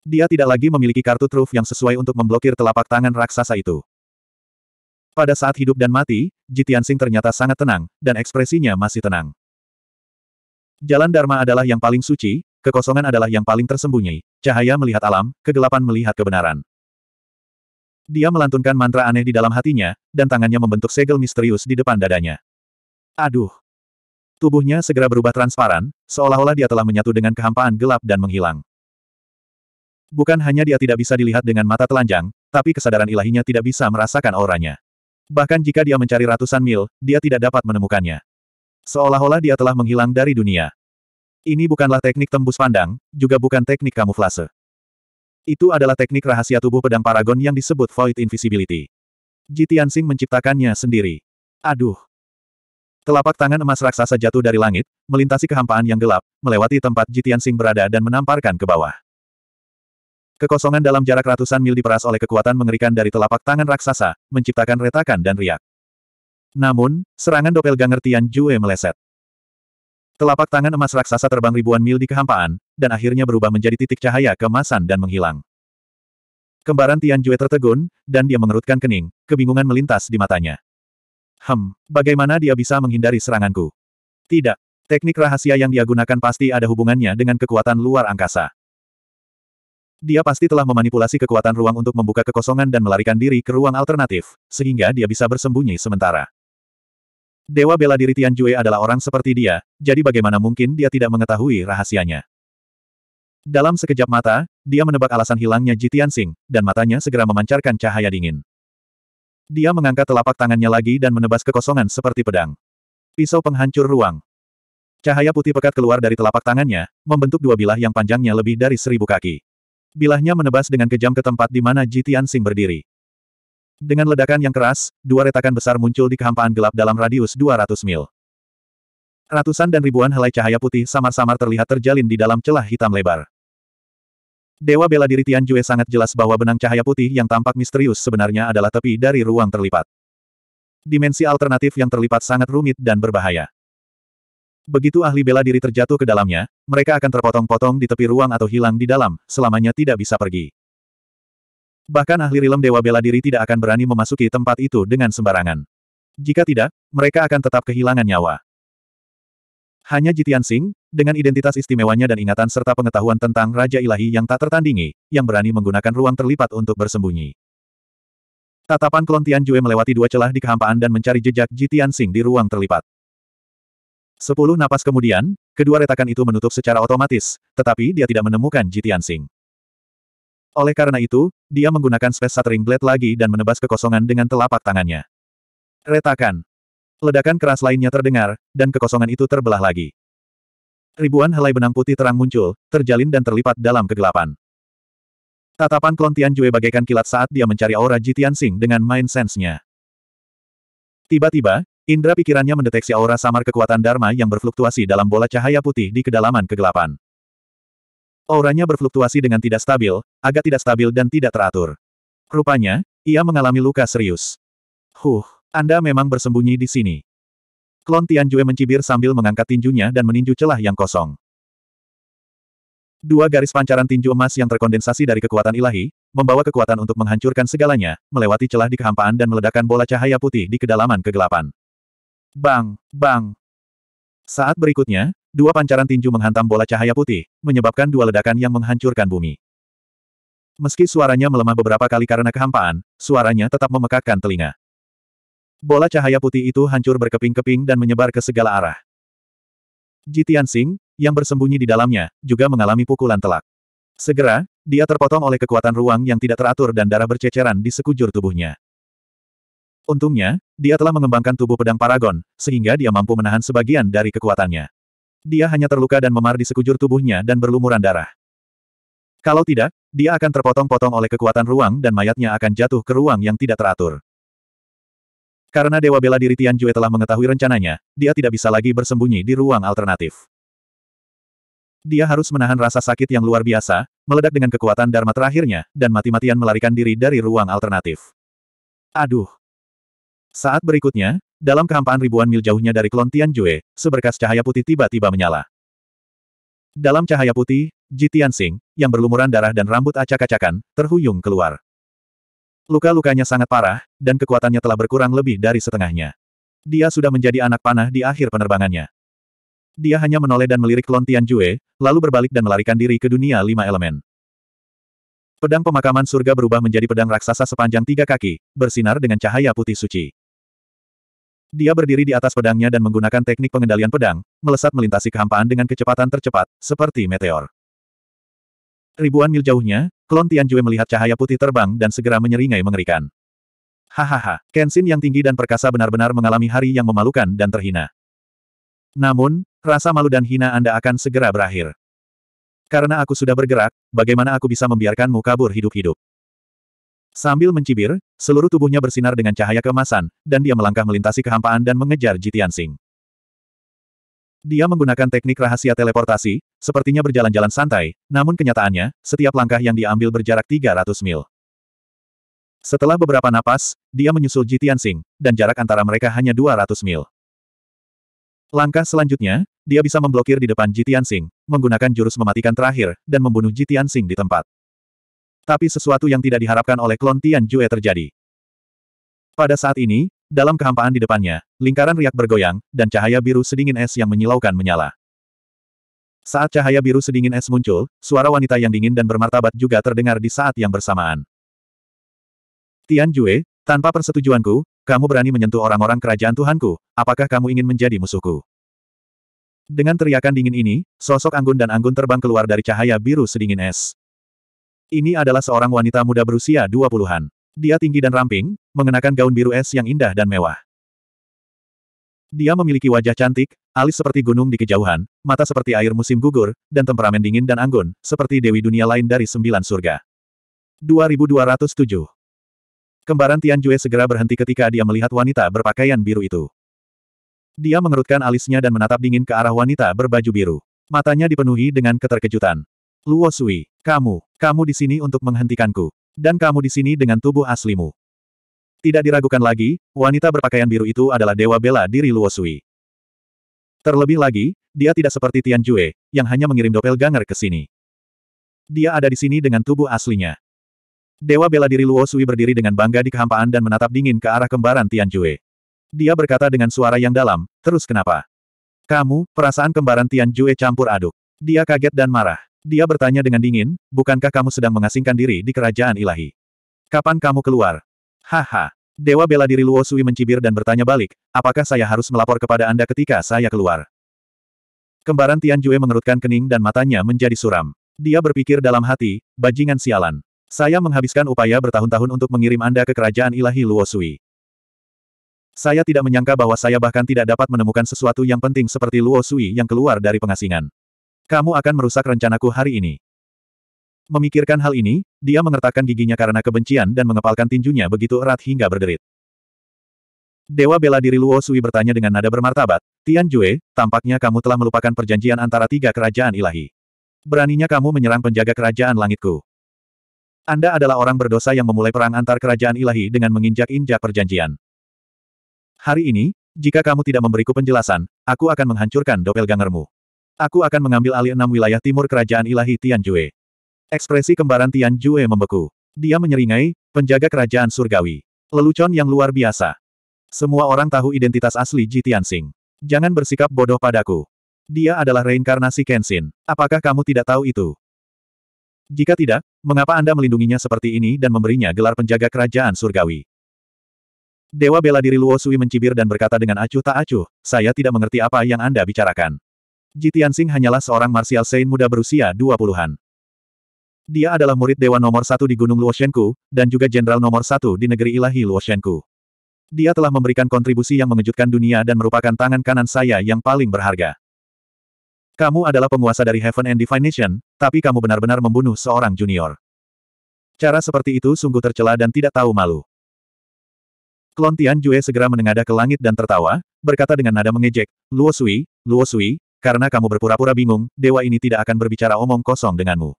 Dia tidak lagi memiliki kartu truf yang sesuai untuk memblokir telapak tangan raksasa itu. Pada saat hidup dan mati, Jitian Sing ternyata sangat tenang, dan ekspresinya masih tenang. Jalan Dharma adalah yang paling suci, kekosongan adalah yang paling tersembunyi, cahaya melihat alam, kegelapan melihat kebenaran. Dia melantunkan mantra aneh di dalam hatinya, dan tangannya membentuk segel misterius di depan dadanya. Aduh! Tubuhnya segera berubah transparan, seolah-olah dia telah menyatu dengan kehampaan gelap dan menghilang. Bukan hanya dia tidak bisa dilihat dengan mata telanjang, tapi kesadaran ilahinya tidak bisa merasakan auranya. Bahkan jika dia mencari ratusan mil, dia tidak dapat menemukannya. Seolah-olah dia telah menghilang dari dunia. Ini bukanlah teknik tembus pandang, juga bukan teknik kamuflase. Itu adalah teknik rahasia tubuh pedang Paragon yang disebut Void Invisibility. Jitian Sing menciptakannya sendiri. Aduh. Telapak tangan emas raksasa jatuh dari langit, melintasi kehampaan yang gelap, melewati tempat Jitian Sing berada dan menamparkan ke bawah. Kekosongan dalam jarak ratusan mil diperas oleh kekuatan mengerikan dari telapak tangan raksasa, menciptakan retakan dan riak. Namun, serangan doppelganger Tian Jue meleset. Telapak tangan emas raksasa terbang ribuan mil di kehampaan, dan akhirnya berubah menjadi titik cahaya kemasan dan menghilang. Kembaran Tian Jue tertegun, dan dia mengerutkan kening, kebingungan melintas di matanya. Hem, bagaimana dia bisa menghindari seranganku? Tidak. Teknik rahasia yang dia gunakan pasti ada hubungannya dengan kekuatan luar angkasa. Dia pasti telah memanipulasi kekuatan ruang untuk membuka kekosongan dan melarikan diri ke ruang alternatif, sehingga dia bisa bersembunyi sementara. Dewa bela diri Tian Jue adalah orang seperti dia, jadi bagaimana mungkin dia tidak mengetahui rahasianya. Dalam sekejap mata, dia menebak alasan hilangnya Ji Tianxing, dan matanya segera memancarkan cahaya dingin. Dia mengangkat telapak tangannya lagi dan menebas kekosongan seperti pedang. Pisau penghancur ruang. Cahaya putih pekat keluar dari telapak tangannya, membentuk dua bilah yang panjangnya lebih dari seribu kaki bilahnya menebas dengan kejam ke tempat di mana Jitian Tianxing berdiri. Dengan ledakan yang keras, dua retakan besar muncul di kehampaan gelap dalam radius 200 mil. Ratusan dan ribuan helai cahaya putih samar-samar terlihat terjalin di dalam celah hitam lebar. Dewa bela diri Tian Jue sangat jelas bahwa benang cahaya putih yang tampak misterius sebenarnya adalah tepi dari ruang terlipat. Dimensi alternatif yang terlipat sangat rumit dan berbahaya. Begitu ahli bela diri terjatuh ke dalamnya, mereka akan terpotong-potong di tepi ruang atau hilang di dalam, selamanya tidak bisa pergi. Bahkan ahli rilem dewa bela diri tidak akan berani memasuki tempat itu dengan sembarangan. Jika tidak, mereka akan tetap kehilangan nyawa. Hanya Jitian Sing, dengan identitas istimewanya dan ingatan serta pengetahuan tentang Raja Ilahi yang tak tertandingi, yang berani menggunakan ruang terlipat untuk bersembunyi. Tatapan Klon Jue melewati dua celah di kehampaan dan mencari jejak Jitian Sing di ruang terlipat. Sepuluh napas kemudian, kedua retakan itu menutup secara otomatis, tetapi dia tidak menemukan Jitian Sing. Oleh karena itu, dia menggunakan Space Shattering Blade lagi dan menebas kekosongan dengan telapak tangannya. Retakan. Ledakan keras lainnya terdengar, dan kekosongan itu terbelah lagi. Ribuan helai benang putih terang muncul, terjalin dan terlipat dalam kegelapan. Tatapan klon Jue bagaikan kilat saat dia mencari aura Jitian Sing dengan mind sense-nya. Tiba-tiba, Indra pikirannya mendeteksi aura samar kekuatan Dharma yang berfluktuasi dalam bola cahaya putih di kedalaman kegelapan. Auranya berfluktuasi dengan tidak stabil, agak tidak stabil dan tidak teratur. Rupanya, ia mengalami luka serius. Huh, Anda memang bersembunyi di sini. Klon Tianjue mencibir sambil mengangkat tinjunya dan meninju celah yang kosong. Dua garis pancaran tinju emas yang terkondensasi dari kekuatan ilahi, membawa kekuatan untuk menghancurkan segalanya, melewati celah di kehampaan dan meledakkan bola cahaya putih di kedalaman kegelapan. Bang, bang. Saat berikutnya, dua pancaran tinju menghantam bola cahaya putih, menyebabkan dua ledakan yang menghancurkan bumi. Meski suaranya melemah beberapa kali karena kehampaan, suaranya tetap memekakkan telinga. Bola cahaya putih itu hancur berkeping-keping dan menyebar ke segala arah. Jitian Singh, yang bersembunyi di dalamnya, juga mengalami pukulan telak. Segera, dia terpotong oleh kekuatan ruang yang tidak teratur dan darah berceceran di sekujur tubuhnya. Untungnya, dia telah mengembangkan tubuh pedang Paragon, sehingga dia mampu menahan sebagian dari kekuatannya. Dia hanya terluka dan memar di sekujur tubuhnya dan berlumuran darah. Kalau tidak, dia akan terpotong-potong oleh kekuatan ruang dan mayatnya akan jatuh ke ruang yang tidak teratur. Karena Dewa Bela Diri Tian telah mengetahui rencananya, dia tidak bisa lagi bersembunyi di ruang alternatif. Dia harus menahan rasa sakit yang luar biasa, meledak dengan kekuatan Dharma terakhirnya, dan mati-matian melarikan diri dari ruang alternatif. Aduh, saat berikutnya, dalam kehampaan ribuan mil jauhnya dari klon Jue, seberkas cahaya putih tiba-tiba menyala. Dalam cahaya putih, Jitian Sing, yang berlumuran darah dan rambut acak-acakan, terhuyung keluar. Luka-lukanya sangat parah, dan kekuatannya telah berkurang lebih dari setengahnya. Dia sudah menjadi anak panah di akhir penerbangannya. Dia hanya menoleh dan melirik klon Jue, lalu berbalik dan melarikan diri ke dunia lima elemen. Pedang pemakaman surga berubah menjadi pedang raksasa sepanjang tiga kaki, bersinar dengan cahaya putih suci. Dia berdiri di atas pedangnya dan menggunakan teknik pengendalian pedang, melesat melintasi kehampaan dengan kecepatan tercepat, seperti meteor. Ribuan mil jauhnya, klon Tianjue melihat cahaya putih terbang dan segera menyeringai mengerikan. Hahaha, Kenshin yang tinggi dan perkasa benar-benar mengalami hari yang memalukan dan terhina. Namun, rasa malu dan hina Anda akan segera berakhir. Karena aku sudah bergerak, bagaimana aku bisa membiarkanmu kabur hidup-hidup? Sambil mencibir, seluruh tubuhnya bersinar dengan cahaya kemasan, dan dia melangkah melintasi kehampaan dan mengejar Jitian Sing. Dia menggunakan teknik rahasia teleportasi, sepertinya berjalan-jalan santai, namun kenyataannya, setiap langkah yang diambil berjarak 300 mil. Setelah beberapa napas, dia menyusul Jitian Sing, dan jarak antara mereka hanya 200 mil. Langkah selanjutnya, dia bisa memblokir di depan Jitian Sing, menggunakan jurus mematikan terakhir, dan membunuh Jitian Sing di tempat tapi sesuatu yang tidak diharapkan oleh klon Tian Jue terjadi. Pada saat ini, dalam kehampaan di depannya, lingkaran riak bergoyang, dan cahaya biru sedingin es yang menyilaukan menyala. Saat cahaya biru sedingin es muncul, suara wanita yang dingin dan bermartabat juga terdengar di saat yang bersamaan. Tian Jue, tanpa persetujuanku, kamu berani menyentuh orang-orang kerajaan Tuhanku, apakah kamu ingin menjadi musuhku? Dengan teriakan dingin ini, sosok Anggun dan Anggun terbang keluar dari cahaya biru sedingin es. Ini adalah seorang wanita muda berusia dua puluhan. Dia tinggi dan ramping, mengenakan gaun biru es yang indah dan mewah. Dia memiliki wajah cantik, alis seperti gunung di kejauhan, mata seperti air musim gugur, dan temperamen dingin dan anggun, seperti dewi dunia lain dari sembilan surga. 2207 Kembaran Tian Jue segera berhenti ketika dia melihat wanita berpakaian biru itu. Dia mengerutkan alisnya dan menatap dingin ke arah wanita berbaju biru. Matanya dipenuhi dengan keterkejutan. Luo Sui, kamu, kamu di sini untuk menghentikanku. Dan kamu di sini dengan tubuh aslimu. Tidak diragukan lagi, wanita berpakaian biru itu adalah dewa bela diri Luo Terlebih lagi, dia tidak seperti Tian Jue, yang hanya mengirim doppelganger ke sini. Dia ada di sini dengan tubuh aslinya. Dewa bela diri Luo berdiri dengan bangga di kehampaan dan menatap dingin ke arah kembaran Tian Jue. Dia berkata dengan suara yang dalam, terus kenapa? Kamu, perasaan kembaran Tian Jue campur aduk. Dia kaget dan marah. Dia bertanya dengan dingin, bukankah kamu sedang mengasingkan diri di kerajaan ilahi? Kapan kamu keluar? Haha. Dewa bela diri Luo Sui mencibir dan bertanya balik, apakah saya harus melapor kepada Anda ketika saya keluar? Kembaran Tian Jue mengerutkan kening dan matanya menjadi suram. Dia berpikir dalam hati, bajingan sialan. Saya menghabiskan upaya bertahun-tahun untuk mengirim Anda ke kerajaan ilahi Luo Sui. Saya tidak menyangka bahwa saya bahkan tidak dapat menemukan sesuatu yang penting seperti Luo Sui yang keluar dari pengasingan. Kamu akan merusak rencanaku hari ini. Memikirkan hal ini, dia mengertakkan giginya karena kebencian dan mengepalkan tinjunya begitu erat hingga berderit. Dewa bela diri Luo Sui bertanya dengan nada bermartabat, Tian Jue, tampaknya kamu telah melupakan perjanjian antara tiga kerajaan ilahi. Beraninya kamu menyerang penjaga kerajaan langitku. Anda adalah orang berdosa yang memulai perang antar kerajaan ilahi dengan menginjak-injak perjanjian. Hari ini, jika kamu tidak memberiku penjelasan, aku akan menghancurkan doppelgangermu. Aku akan mengambil alih enam wilayah timur kerajaan ilahi Tianjue. Ekspresi kembaran Tianjue membeku. Dia menyeringai, penjaga kerajaan surgawi. Lelucon yang luar biasa. Semua orang tahu identitas asli Ji Tianxing. Jangan bersikap bodoh padaku. Dia adalah reinkarnasi Kenshin. Apakah kamu tidak tahu itu? Jika tidak, mengapa Anda melindunginya seperti ini dan memberinya gelar penjaga kerajaan surgawi? Dewa bela diri Luo Sui mencibir dan berkata dengan acuh tak acuh, saya tidak mengerti apa yang Anda bicarakan. Ji Tianxing hanyalah seorang martial saint muda berusia 20-an. Dia adalah murid dewa nomor satu di Gunung Luoshenku, dan juga jenderal nomor satu di negeri ilahi Luoshenku. Dia telah memberikan kontribusi yang mengejutkan dunia dan merupakan tangan kanan saya yang paling berharga. Kamu adalah penguasa dari Heaven and Divine Nation, tapi kamu benar-benar membunuh seorang junior. Cara seperti itu sungguh tercela dan tidak tahu malu. Klon Tian Jue segera menengadah ke langit dan tertawa, berkata dengan nada mengejek, Luo Sui, karena kamu berpura-pura bingung, dewa ini tidak akan berbicara omong kosong denganmu.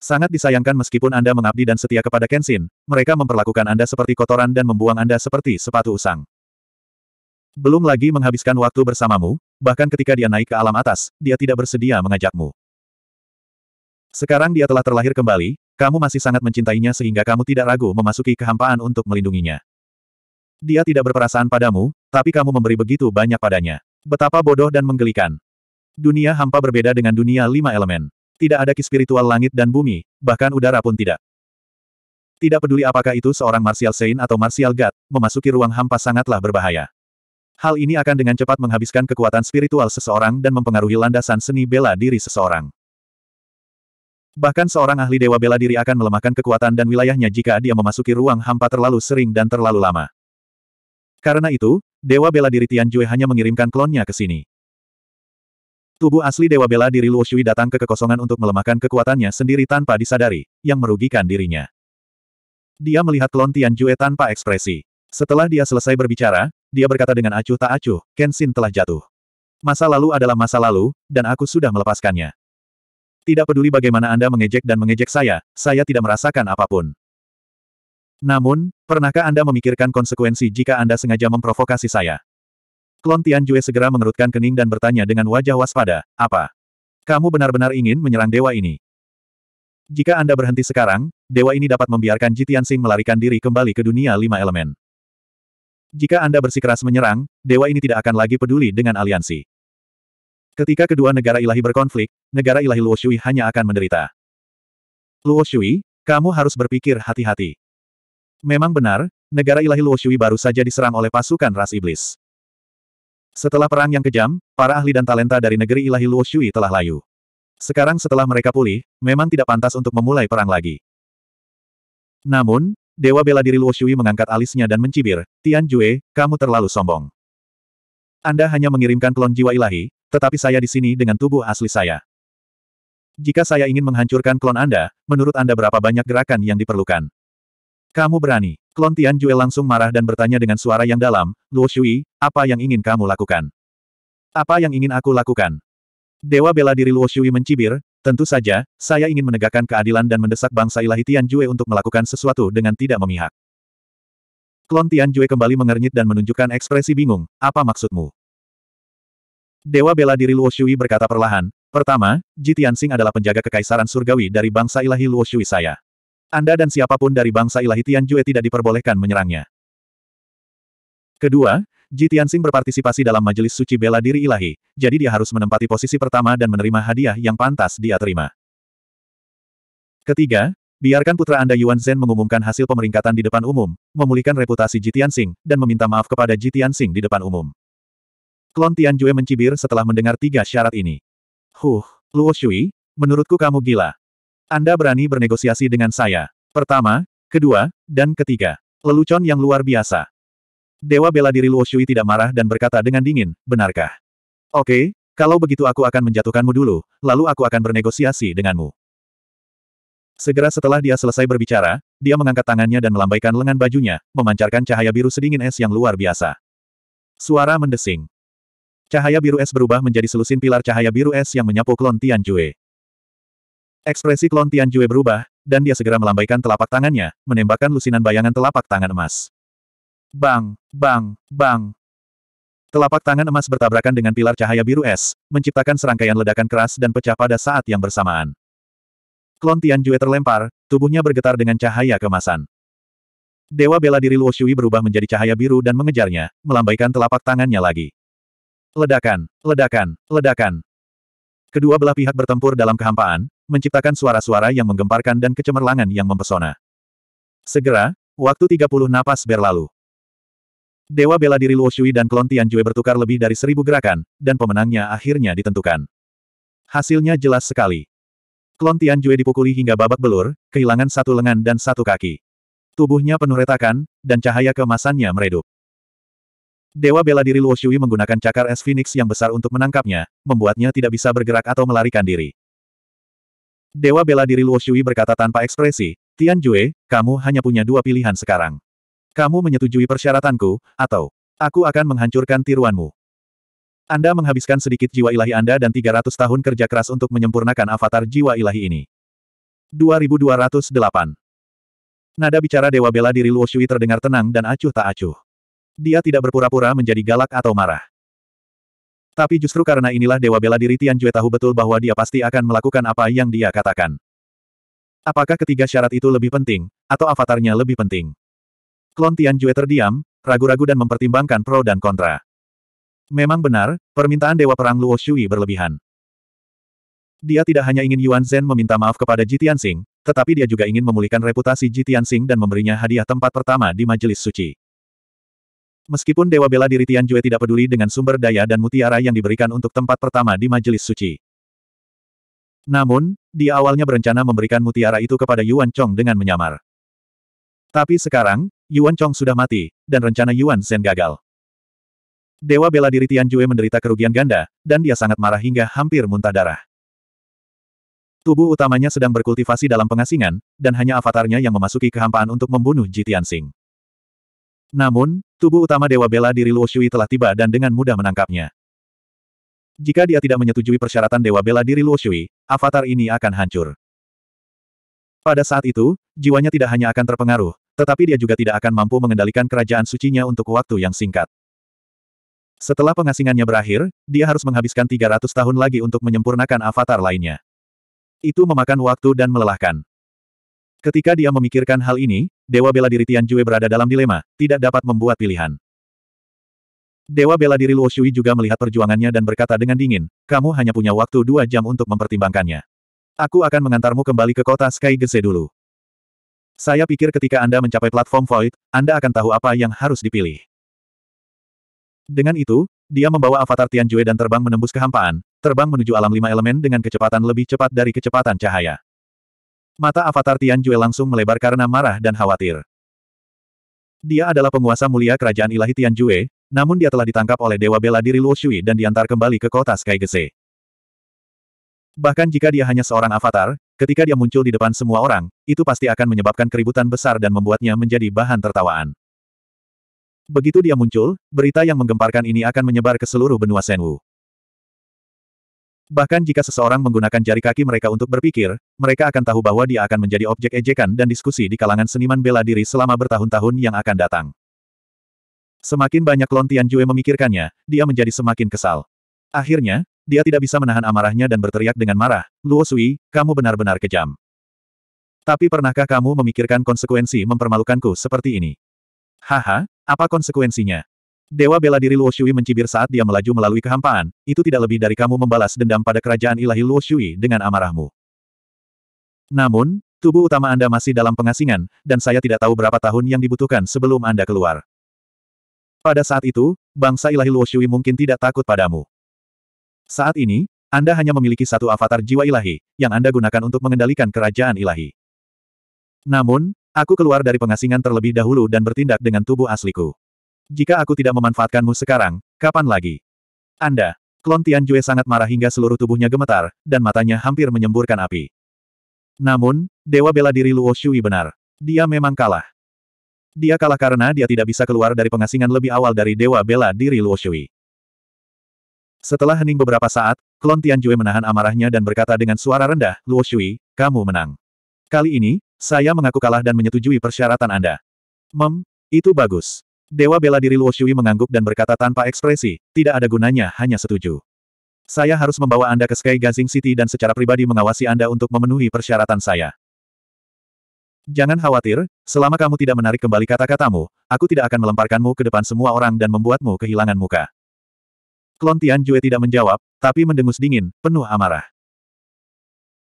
Sangat disayangkan meskipun Anda mengabdi dan setia kepada Kenshin, mereka memperlakukan Anda seperti kotoran dan membuang Anda seperti sepatu usang. Belum lagi menghabiskan waktu bersamamu, bahkan ketika dia naik ke alam atas, dia tidak bersedia mengajakmu. Sekarang dia telah terlahir kembali, kamu masih sangat mencintainya sehingga kamu tidak ragu memasuki kehampaan untuk melindunginya. Dia tidak berperasaan padamu, tapi kamu memberi begitu banyak padanya. Betapa bodoh dan menggelikan. Dunia hampa berbeda dengan dunia lima elemen. Tidak ada ki spiritual langit dan bumi, bahkan udara pun tidak. Tidak peduli apakah itu seorang Martial Saint atau Martial God, memasuki ruang hampa sangatlah berbahaya. Hal ini akan dengan cepat menghabiskan kekuatan spiritual seseorang dan mempengaruhi landasan seni bela diri seseorang. Bahkan seorang ahli dewa bela diri akan melemahkan kekuatan dan wilayahnya jika dia memasuki ruang hampa terlalu sering dan terlalu lama. Karena itu, Dewa Bela Diri Tian Jue hanya mengirimkan klonnya ke sini. Tubuh asli Dewa Bela Diri Luo Shui datang ke kekosongan untuk melemahkan kekuatannya sendiri tanpa disadari, yang merugikan dirinya. Dia melihat klon Tian Jue tanpa ekspresi. Setelah dia selesai berbicara, dia berkata dengan acuh tak acuh, Kenshin telah jatuh. Masa lalu adalah masa lalu, dan aku sudah melepaskannya. Tidak peduli bagaimana Anda mengejek dan mengejek saya, saya tidak merasakan apapun. Namun, pernahkah Anda memikirkan konsekuensi jika Anda sengaja memprovokasi saya? Klon Tianjue segera mengerutkan kening dan bertanya dengan wajah waspada, apa? Kamu benar-benar ingin menyerang dewa ini? Jika Anda berhenti sekarang, dewa ini dapat membiarkan Jitian Sing melarikan diri kembali ke dunia lima elemen. Jika Anda bersikeras menyerang, dewa ini tidak akan lagi peduli dengan aliansi. Ketika kedua negara ilahi berkonflik, negara ilahi Luoshui hanya akan menderita. Luoshui, kamu harus berpikir hati-hati. Memang benar, negara ilahi Luoshui baru saja diserang oleh pasukan ras iblis. Setelah perang yang kejam, para ahli dan talenta dari negeri ilahi Luoshui telah layu. Sekarang setelah mereka pulih, memang tidak pantas untuk memulai perang lagi. Namun, Dewa bela diri Luoshui mengangkat alisnya dan mencibir, Tian Jue, kamu terlalu sombong. Anda hanya mengirimkan klon jiwa ilahi, tetapi saya di sini dengan tubuh asli saya. Jika saya ingin menghancurkan klon Anda, menurut Anda berapa banyak gerakan yang diperlukan? Kamu berani. Klon Tian Jue langsung marah dan bertanya dengan suara yang dalam, Luo Shui, apa yang ingin kamu lakukan? Apa yang ingin aku lakukan? Dewa bela diri Luo Shui mencibir, tentu saja, saya ingin menegakkan keadilan dan mendesak bangsa ilahi Tian Jue untuk melakukan sesuatu dengan tidak memihak. Klon Tian Jue kembali mengernyit dan menunjukkan ekspresi bingung, apa maksudmu? Dewa bela diri Luo Shui berkata perlahan, pertama, Ji Tianxing adalah penjaga kekaisaran surgawi dari bangsa ilahi Luo Shui saya. Anda dan siapapun dari bangsa ilahi Tianjue tidak diperbolehkan menyerangnya. Kedua, Ji Tianxing berpartisipasi dalam majelis suci bela diri ilahi, jadi dia harus menempati posisi pertama dan menerima hadiah yang pantas dia terima. Ketiga, biarkan putra Anda Yuan Zhen mengumumkan hasil pemeringkatan di depan umum, memulihkan reputasi Ji Tianxing, dan meminta maaf kepada Ji Tianxing di depan umum. Klon Tianjue mencibir setelah mendengar tiga syarat ini. Huh, Luo Shui, menurutku kamu gila. Anda berani bernegosiasi dengan saya. Pertama, kedua, dan ketiga. Lelucon yang luar biasa. Dewa bela diri Luo Shui tidak marah dan berkata dengan dingin, benarkah? Oke, kalau begitu aku akan menjatuhkanmu dulu, lalu aku akan bernegosiasi denganmu. Segera setelah dia selesai berbicara, dia mengangkat tangannya dan melambaikan lengan bajunya, memancarkan cahaya biru sedingin es yang luar biasa. Suara mendesing. Cahaya biru es berubah menjadi selusin pilar cahaya biru es yang menyapu klon Jue. Ekspresi klon Tianjue berubah, dan dia segera melambaikan telapak tangannya, menembakkan lusinan bayangan telapak tangan emas. Bang, bang, bang. Telapak tangan emas bertabrakan dengan pilar cahaya biru es, menciptakan serangkaian ledakan keras dan pecah pada saat yang bersamaan. Klon Tianjue terlempar, tubuhnya bergetar dengan cahaya kemasan. Dewa bela diri Luo Shui berubah menjadi cahaya biru dan mengejarnya, melambaikan telapak tangannya lagi. Ledakan, ledakan, ledakan. Kedua belah pihak bertempur dalam kehampaan, menciptakan suara-suara yang menggemparkan dan kecemerlangan yang mempesona. Segera, waktu 30 napas berlalu. Dewa bela diri Luo Shui dan klon Tianjue bertukar lebih dari seribu gerakan, dan pemenangnya akhirnya ditentukan. Hasilnya jelas sekali. Klon Tianjue dipukuli hingga babak belur, kehilangan satu lengan dan satu kaki. Tubuhnya penuh retakan, dan cahaya kemasannya meredup. Dewa bela diri Luo Shui menggunakan cakar es Phoenix yang besar untuk menangkapnya, membuatnya tidak bisa bergerak atau melarikan diri. Dewa bela diri Luo Shui berkata tanpa ekspresi, Tian Jue, kamu hanya punya dua pilihan sekarang. Kamu menyetujui persyaratanku, atau aku akan menghancurkan tiruanmu. Anda menghabiskan sedikit jiwa ilahi Anda dan 300 tahun kerja keras untuk menyempurnakan avatar jiwa ilahi ini. 2208 Nada bicara Dewa Bela Diri Luo Shui terdengar tenang dan acuh tak acuh. Dia tidak berpura-pura menjadi galak atau marah. Tapi justru karena inilah dewa bela diri Tian Jue tahu betul bahwa dia pasti akan melakukan apa yang dia katakan. Apakah ketiga syarat itu lebih penting, atau avatarnya lebih penting? Klon Tian Jue terdiam, ragu-ragu dan mempertimbangkan pro dan kontra. Memang benar, permintaan Dewa Perang Luo Shui berlebihan. Dia tidak hanya ingin Yuan Zhen meminta maaf kepada Ji Tianxing, tetapi dia juga ingin memulihkan reputasi Ji Tianxing dan memberinya hadiah tempat pertama di majelis suci. Meskipun Dewa Bela Diri Jue tidak peduli dengan sumber daya dan mutiara yang diberikan untuk tempat pertama di majelis suci. Namun, dia awalnya berencana memberikan mutiara itu kepada Yuan Chong dengan menyamar. Tapi sekarang, Yuan Chong sudah mati, dan rencana Yuan Zhen gagal. Dewa Bela Diri Jue menderita kerugian ganda, dan dia sangat marah hingga hampir muntah darah. Tubuh utamanya sedang berkultivasi dalam pengasingan, dan hanya avatarnya yang memasuki kehampaan untuk membunuh Jitian Sing. Namun, tubuh utama Dewa Bela diri Luoshui telah tiba dan dengan mudah menangkapnya. Jika dia tidak menyetujui persyaratan Dewa Bela diri Luoshui, avatar ini akan hancur. Pada saat itu, jiwanya tidak hanya akan terpengaruh, tetapi dia juga tidak akan mampu mengendalikan kerajaan sucinya untuk waktu yang singkat. Setelah pengasingannya berakhir, dia harus menghabiskan 300 tahun lagi untuk menyempurnakan avatar lainnya. Itu memakan waktu dan melelahkan. Ketika dia memikirkan hal ini, Dewa Bela Diri Tian Jue berada dalam dilema, tidak dapat membuat pilihan. Dewa Bela Diri Luo Shui juga melihat perjuangannya dan berkata dengan dingin, kamu hanya punya waktu dua jam untuk mempertimbangkannya. Aku akan mengantarmu kembali ke kota Sky Gese dulu. Saya pikir ketika Anda mencapai platform Void, Anda akan tahu apa yang harus dipilih. Dengan itu, dia membawa avatar Tianjue dan terbang menembus kehampaan, terbang menuju alam lima elemen dengan kecepatan lebih cepat dari kecepatan cahaya. Mata avatar Tian Jue langsung melebar karena marah dan khawatir. Dia adalah penguasa mulia kerajaan ilahi Jue, namun dia telah ditangkap oleh Dewa Bela Diri Luo Shui dan diantar kembali ke kota Sky Gese. Bahkan jika dia hanya seorang avatar, ketika dia muncul di depan semua orang, itu pasti akan menyebabkan keributan besar dan membuatnya menjadi bahan tertawaan. Begitu dia muncul, berita yang menggemparkan ini akan menyebar ke seluruh benua Senwu. Bahkan jika seseorang menggunakan jari kaki mereka untuk berpikir, mereka akan tahu bahwa dia akan menjadi objek ejekan dan diskusi di kalangan seniman bela diri selama bertahun-tahun yang akan datang. Semakin banyak Lontian Tianjue memikirkannya, dia menjadi semakin kesal. Akhirnya, dia tidak bisa menahan amarahnya dan berteriak dengan marah, Luo Sui, kamu benar-benar kejam. Tapi pernahkah kamu memikirkan konsekuensi mempermalukanku seperti ini? Haha, apa konsekuensinya? Dewa bela diri Luo Shui mencibir saat dia melaju melalui kehampaan, itu tidak lebih dari kamu membalas dendam pada kerajaan ilahi Luo Shui dengan amarahmu. Namun, tubuh utama Anda masih dalam pengasingan, dan saya tidak tahu berapa tahun yang dibutuhkan sebelum Anda keluar. Pada saat itu, bangsa ilahi Luo Shui mungkin tidak takut padamu. Saat ini, Anda hanya memiliki satu avatar jiwa ilahi, yang Anda gunakan untuk mengendalikan kerajaan ilahi. Namun, aku keluar dari pengasingan terlebih dahulu dan bertindak dengan tubuh asliku. Jika aku tidak memanfaatkanmu sekarang, kapan lagi? Anda. Klon Jue sangat marah hingga seluruh tubuhnya gemetar, dan matanya hampir menyemburkan api. Namun, Dewa Bela Diri Luo Shui benar. Dia memang kalah. Dia kalah karena dia tidak bisa keluar dari pengasingan lebih awal dari Dewa Bela Diri Luo Shui. Setelah hening beberapa saat, klon Jue menahan amarahnya dan berkata dengan suara rendah, Luo Shui, kamu menang. Kali ini, saya mengaku kalah dan menyetujui persyaratan Anda. Mem, itu bagus. Dewa bela diri Luo Shui mengangguk dan berkata tanpa ekspresi, tidak ada gunanya, hanya setuju. Saya harus membawa Anda ke Sky Gazing City dan secara pribadi mengawasi Anda untuk memenuhi persyaratan saya. Jangan khawatir, selama kamu tidak menarik kembali kata-katamu, aku tidak akan melemparkanmu ke depan semua orang dan membuatmu kehilangan muka. Klon Tian Jue tidak menjawab, tapi mendengus dingin, penuh amarah.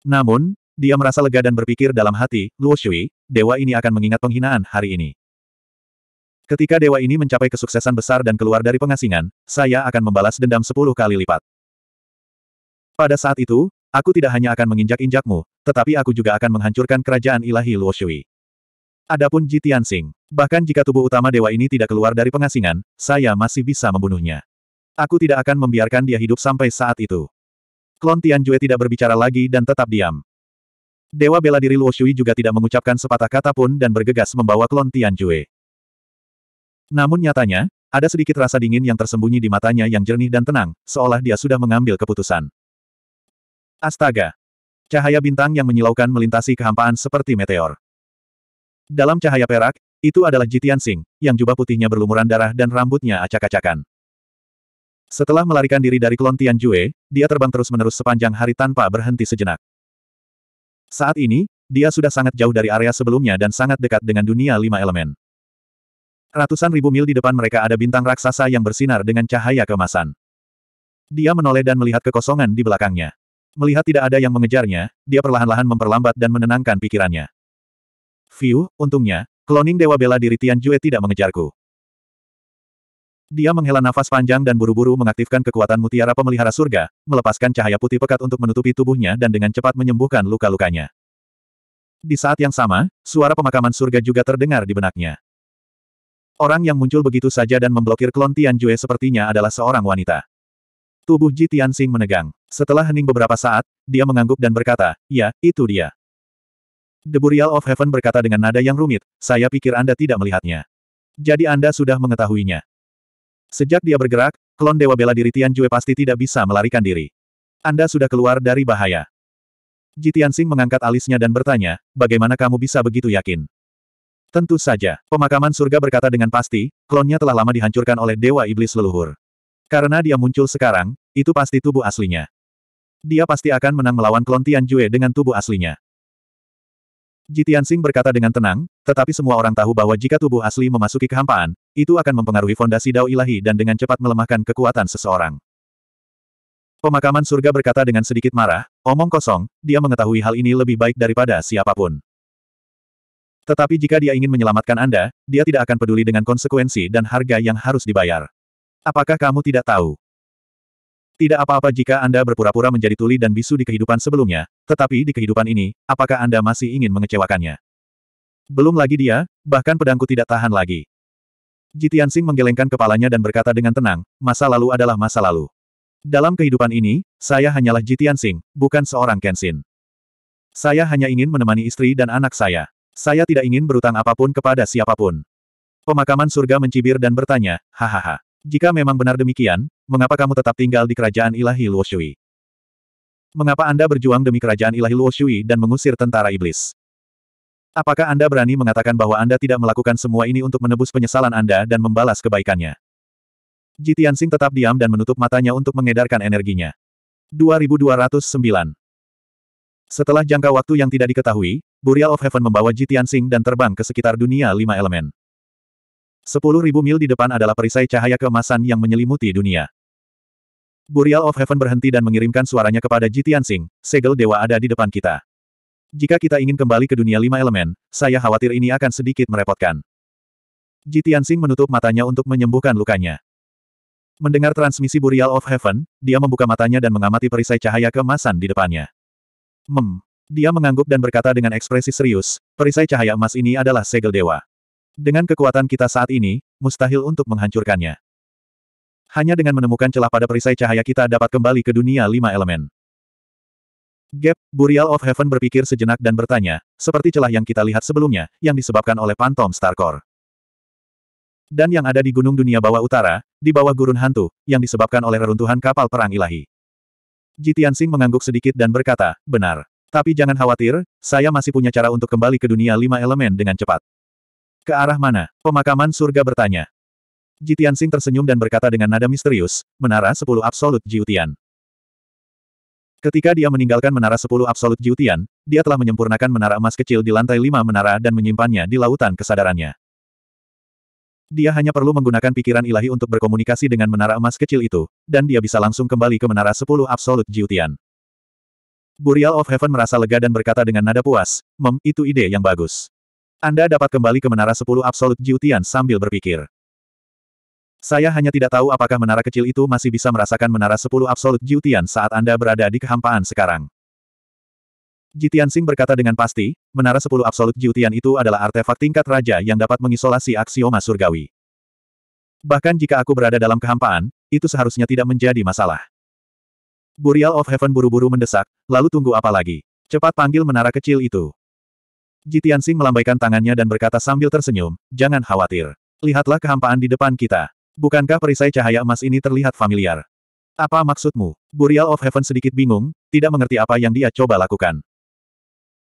Namun, dia merasa lega dan berpikir dalam hati, Luo Shui, dewa ini akan mengingat penghinaan hari ini. Ketika dewa ini mencapai kesuksesan besar dan keluar dari pengasingan, saya akan membalas dendam sepuluh kali lipat. Pada saat itu, aku tidak hanya akan menginjak-injakmu, tetapi aku juga akan menghancurkan kerajaan ilahi Luoshui. Adapun Ji Tianxing, bahkan jika tubuh utama dewa ini tidak keluar dari pengasingan, saya masih bisa membunuhnya. Aku tidak akan membiarkan dia hidup sampai saat itu. Klon Tianjue tidak berbicara lagi dan tetap diam. Dewa bela diri Luo juga tidak mengucapkan sepatah kata pun dan bergegas membawa klon Tianjue. Namun nyatanya, ada sedikit rasa dingin yang tersembunyi di matanya yang jernih dan tenang, seolah dia sudah mengambil keputusan. Astaga! Cahaya bintang yang menyilaukan melintasi kehampaan seperti meteor. Dalam cahaya perak, itu adalah Jitian Sing, yang jubah putihnya berlumuran darah dan rambutnya acak-acakan. Setelah melarikan diri dari klon Tian Jue, dia terbang terus-menerus sepanjang hari tanpa berhenti sejenak. Saat ini, dia sudah sangat jauh dari area sebelumnya dan sangat dekat dengan dunia lima elemen. Ratusan ribu mil di depan mereka ada bintang raksasa yang bersinar dengan cahaya kemasan. Dia menoleh dan melihat kekosongan di belakangnya. Melihat tidak ada yang mengejarnya, dia perlahan-lahan memperlambat dan menenangkan pikirannya. View, untungnya, Kloning Dewa Bela Diri Tian Jue tidak mengejarku. Dia menghela nafas panjang dan buru-buru mengaktifkan kekuatan mutiara pemelihara surga, melepaskan cahaya putih pekat untuk menutupi tubuhnya dan dengan cepat menyembuhkan luka-lukanya. Di saat yang sama, suara pemakaman surga juga terdengar di benaknya. Orang yang muncul begitu saja dan memblokir klon Jue sepertinya adalah seorang wanita. Tubuh Ji Tianxing menegang. Setelah hening beberapa saat, dia mengangguk dan berkata, ya, itu dia. The Burial of Heaven berkata dengan nada yang rumit, saya pikir Anda tidak melihatnya. Jadi Anda sudah mengetahuinya. Sejak dia bergerak, klon Dewa Bela Diri Tian Jue pasti tidak bisa melarikan diri. Anda sudah keluar dari bahaya. Ji Tianxing mengangkat alisnya dan bertanya, bagaimana kamu bisa begitu yakin? Tentu saja, pemakaman surga berkata dengan pasti, klonnya telah lama dihancurkan oleh Dewa Iblis leluhur. Karena dia muncul sekarang, itu pasti tubuh aslinya. Dia pasti akan menang melawan klon Tianjue dengan tubuh aslinya. Jitian Sing berkata dengan tenang, tetapi semua orang tahu bahwa jika tubuh asli memasuki kehampaan, itu akan mempengaruhi fondasi dao ilahi dan dengan cepat melemahkan kekuatan seseorang. Pemakaman surga berkata dengan sedikit marah, omong kosong, dia mengetahui hal ini lebih baik daripada siapapun. Tetapi jika dia ingin menyelamatkan Anda, dia tidak akan peduli dengan konsekuensi dan harga yang harus dibayar. Apakah kamu tidak tahu? Tidak apa-apa jika Anda berpura-pura menjadi tuli dan bisu di kehidupan sebelumnya, tetapi di kehidupan ini, apakah Anda masih ingin mengecewakannya? Belum lagi dia, bahkan pedangku tidak tahan lagi. Jitian Sing menggelengkan kepalanya dan berkata dengan tenang, masa lalu adalah masa lalu. Dalam kehidupan ini, saya hanyalah Jitian Sing, bukan seorang Kenshin. Saya hanya ingin menemani istri dan anak saya. Saya tidak ingin berutang apapun kepada siapapun. Pemakaman surga mencibir dan bertanya, hahaha. Jika memang benar demikian, mengapa kamu tetap tinggal di kerajaan ilahi Luoshui? Mengapa Anda berjuang demi kerajaan ilahi Luoshui dan mengusir tentara iblis? Apakah Anda berani mengatakan bahwa Anda tidak melakukan semua ini untuk menebus penyesalan Anda dan membalas kebaikannya? Jitiansing tetap diam dan menutup matanya untuk mengedarkan energinya. 2209 setelah jangka waktu yang tidak diketahui, Burial of Heaven membawa Ji Tianxing dan terbang ke sekitar dunia lima elemen. Sepuluh ribu mil di depan adalah perisai cahaya keemasan yang menyelimuti dunia. Burial of Heaven berhenti dan mengirimkan suaranya kepada Ji Tianxing, segel dewa ada di depan kita. Jika kita ingin kembali ke dunia lima elemen, saya khawatir ini akan sedikit merepotkan. Ji Tianxing menutup matanya untuk menyembuhkan lukanya. Mendengar transmisi Burial of Heaven, dia membuka matanya dan mengamati perisai cahaya keemasan di depannya. Mem. Dia mengangguk dan berkata dengan ekspresi serius, perisai cahaya emas ini adalah segel dewa. Dengan kekuatan kita saat ini, mustahil untuk menghancurkannya. Hanya dengan menemukan celah pada perisai cahaya kita dapat kembali ke dunia lima elemen. Gap, Burial of Heaven berpikir sejenak dan bertanya, seperti celah yang kita lihat sebelumnya, yang disebabkan oleh Phantom Starcore. Dan yang ada di Gunung Dunia Bawah Utara, di bawah gurun hantu, yang disebabkan oleh reruntuhan kapal perang ilahi. Jitian Sing mengangguk sedikit dan berkata, benar. Tapi jangan khawatir, saya masih punya cara untuk kembali ke dunia lima elemen dengan cepat. Ke arah mana? Pemakaman surga bertanya. Jitian Sing tersenyum dan berkata dengan nada misterius, menara sepuluh absolut Jiutian. Ketika dia meninggalkan menara sepuluh absolut Jiutian, dia telah menyempurnakan menara emas kecil di lantai lima menara dan menyimpannya di lautan kesadarannya. Dia hanya perlu menggunakan pikiran ilahi untuk berkomunikasi dengan menara emas kecil itu, dan dia bisa langsung kembali ke menara sepuluh absolut Jiutian. Burial of Heaven merasa lega dan berkata dengan nada puas, Mem, itu ide yang bagus. Anda dapat kembali ke menara sepuluh absolut Jiutian sambil berpikir. Saya hanya tidak tahu apakah menara kecil itu masih bisa merasakan menara sepuluh absolut Jiutian saat Anda berada di kehampaan sekarang. Jitian Sing berkata dengan pasti, menara sepuluh absolut Jiutian itu adalah artefak tingkat raja yang dapat mengisolasi aksioma surgawi. Bahkan jika aku berada dalam kehampaan, itu seharusnya tidak menjadi masalah. Burial of Heaven buru-buru mendesak, lalu tunggu apa lagi? Cepat panggil menara kecil itu. Jitian Sing melambaikan tangannya dan berkata sambil tersenyum, jangan khawatir. Lihatlah kehampaan di depan kita. Bukankah perisai cahaya emas ini terlihat familiar? Apa maksudmu? Burial of Heaven sedikit bingung, tidak mengerti apa yang dia coba lakukan.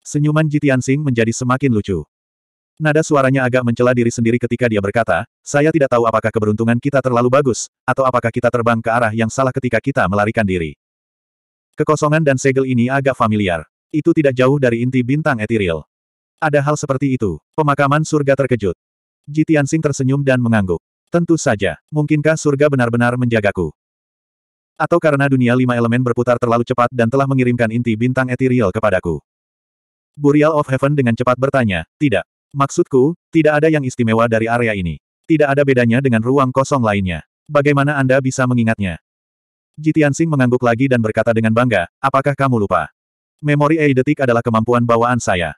Senyuman Jitian Sing menjadi semakin lucu. Nada suaranya agak mencela diri sendiri ketika dia berkata, saya tidak tahu apakah keberuntungan kita terlalu bagus, atau apakah kita terbang ke arah yang salah ketika kita melarikan diri. Kekosongan dan segel ini agak familiar. Itu tidak jauh dari inti bintang etiril. Ada hal seperti itu. Pemakaman surga terkejut. Jitian Sing tersenyum dan mengangguk. Tentu saja, mungkinkah surga benar-benar menjagaku? Atau karena dunia lima elemen berputar terlalu cepat dan telah mengirimkan inti bintang etiril kepadaku? Burial of Heaven dengan cepat bertanya, tidak. Maksudku, tidak ada yang istimewa dari area ini. Tidak ada bedanya dengan ruang kosong lainnya. Bagaimana Anda bisa mengingatnya? Jitian mengangguk lagi dan berkata dengan bangga, apakah kamu lupa? Memori eidetik adalah kemampuan bawaan saya.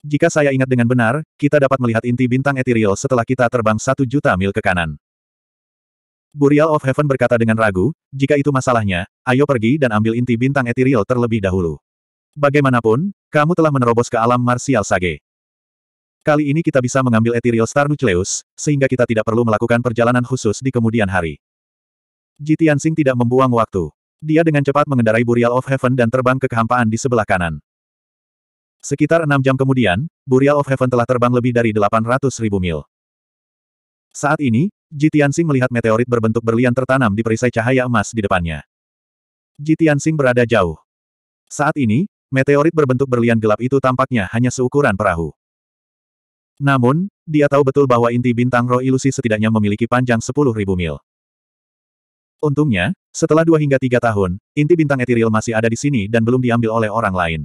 Jika saya ingat dengan benar, kita dapat melihat inti bintang ethereal setelah kita terbang satu juta mil ke kanan. Burial of Heaven berkata dengan ragu, jika itu masalahnya, ayo pergi dan ambil inti bintang Ethereal terlebih dahulu. Bagaimanapun, kamu telah menerobos ke alam marsial sage. Kali ini kita bisa mengambil Ethereal Star Nucleus, sehingga kita tidak perlu melakukan perjalanan khusus di kemudian hari. Ji Tianxing tidak membuang waktu. Dia dengan cepat mengendarai Burial of Heaven dan terbang ke kehampaan di sebelah kanan. Sekitar enam jam kemudian, Burial of Heaven telah terbang lebih dari 800 ribu mil. Saat ini, Ji Tianxing melihat meteorit berbentuk berlian tertanam di perisai cahaya emas di depannya. Ji Tianxing berada jauh. Saat ini, meteorit berbentuk berlian gelap itu tampaknya hanya seukuran perahu. Namun, dia tahu betul bahwa inti bintang roh ilusi setidaknya memiliki panjang 10.000 mil. Untungnya, setelah dua hingga tiga tahun, inti bintang etiril masih ada di sini dan belum diambil oleh orang lain.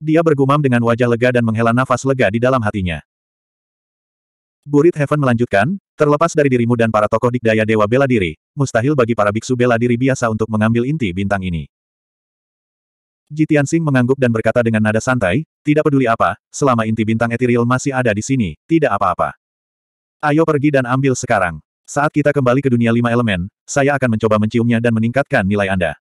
Dia bergumam dengan wajah lega dan menghela nafas lega di dalam hatinya. Burit Heaven melanjutkan, terlepas dari dirimu dan para tokoh dikdaya Dewa Bela Diri, mustahil bagi para biksu bela diri biasa untuk mengambil inti bintang ini. Jitian Tianxing mengangguk dan berkata dengan nada santai, tidak peduli apa, selama inti bintang etiril masih ada di sini, tidak apa-apa. Ayo pergi dan ambil sekarang. Saat kita kembali ke dunia lima elemen, saya akan mencoba menciumnya dan meningkatkan nilai Anda.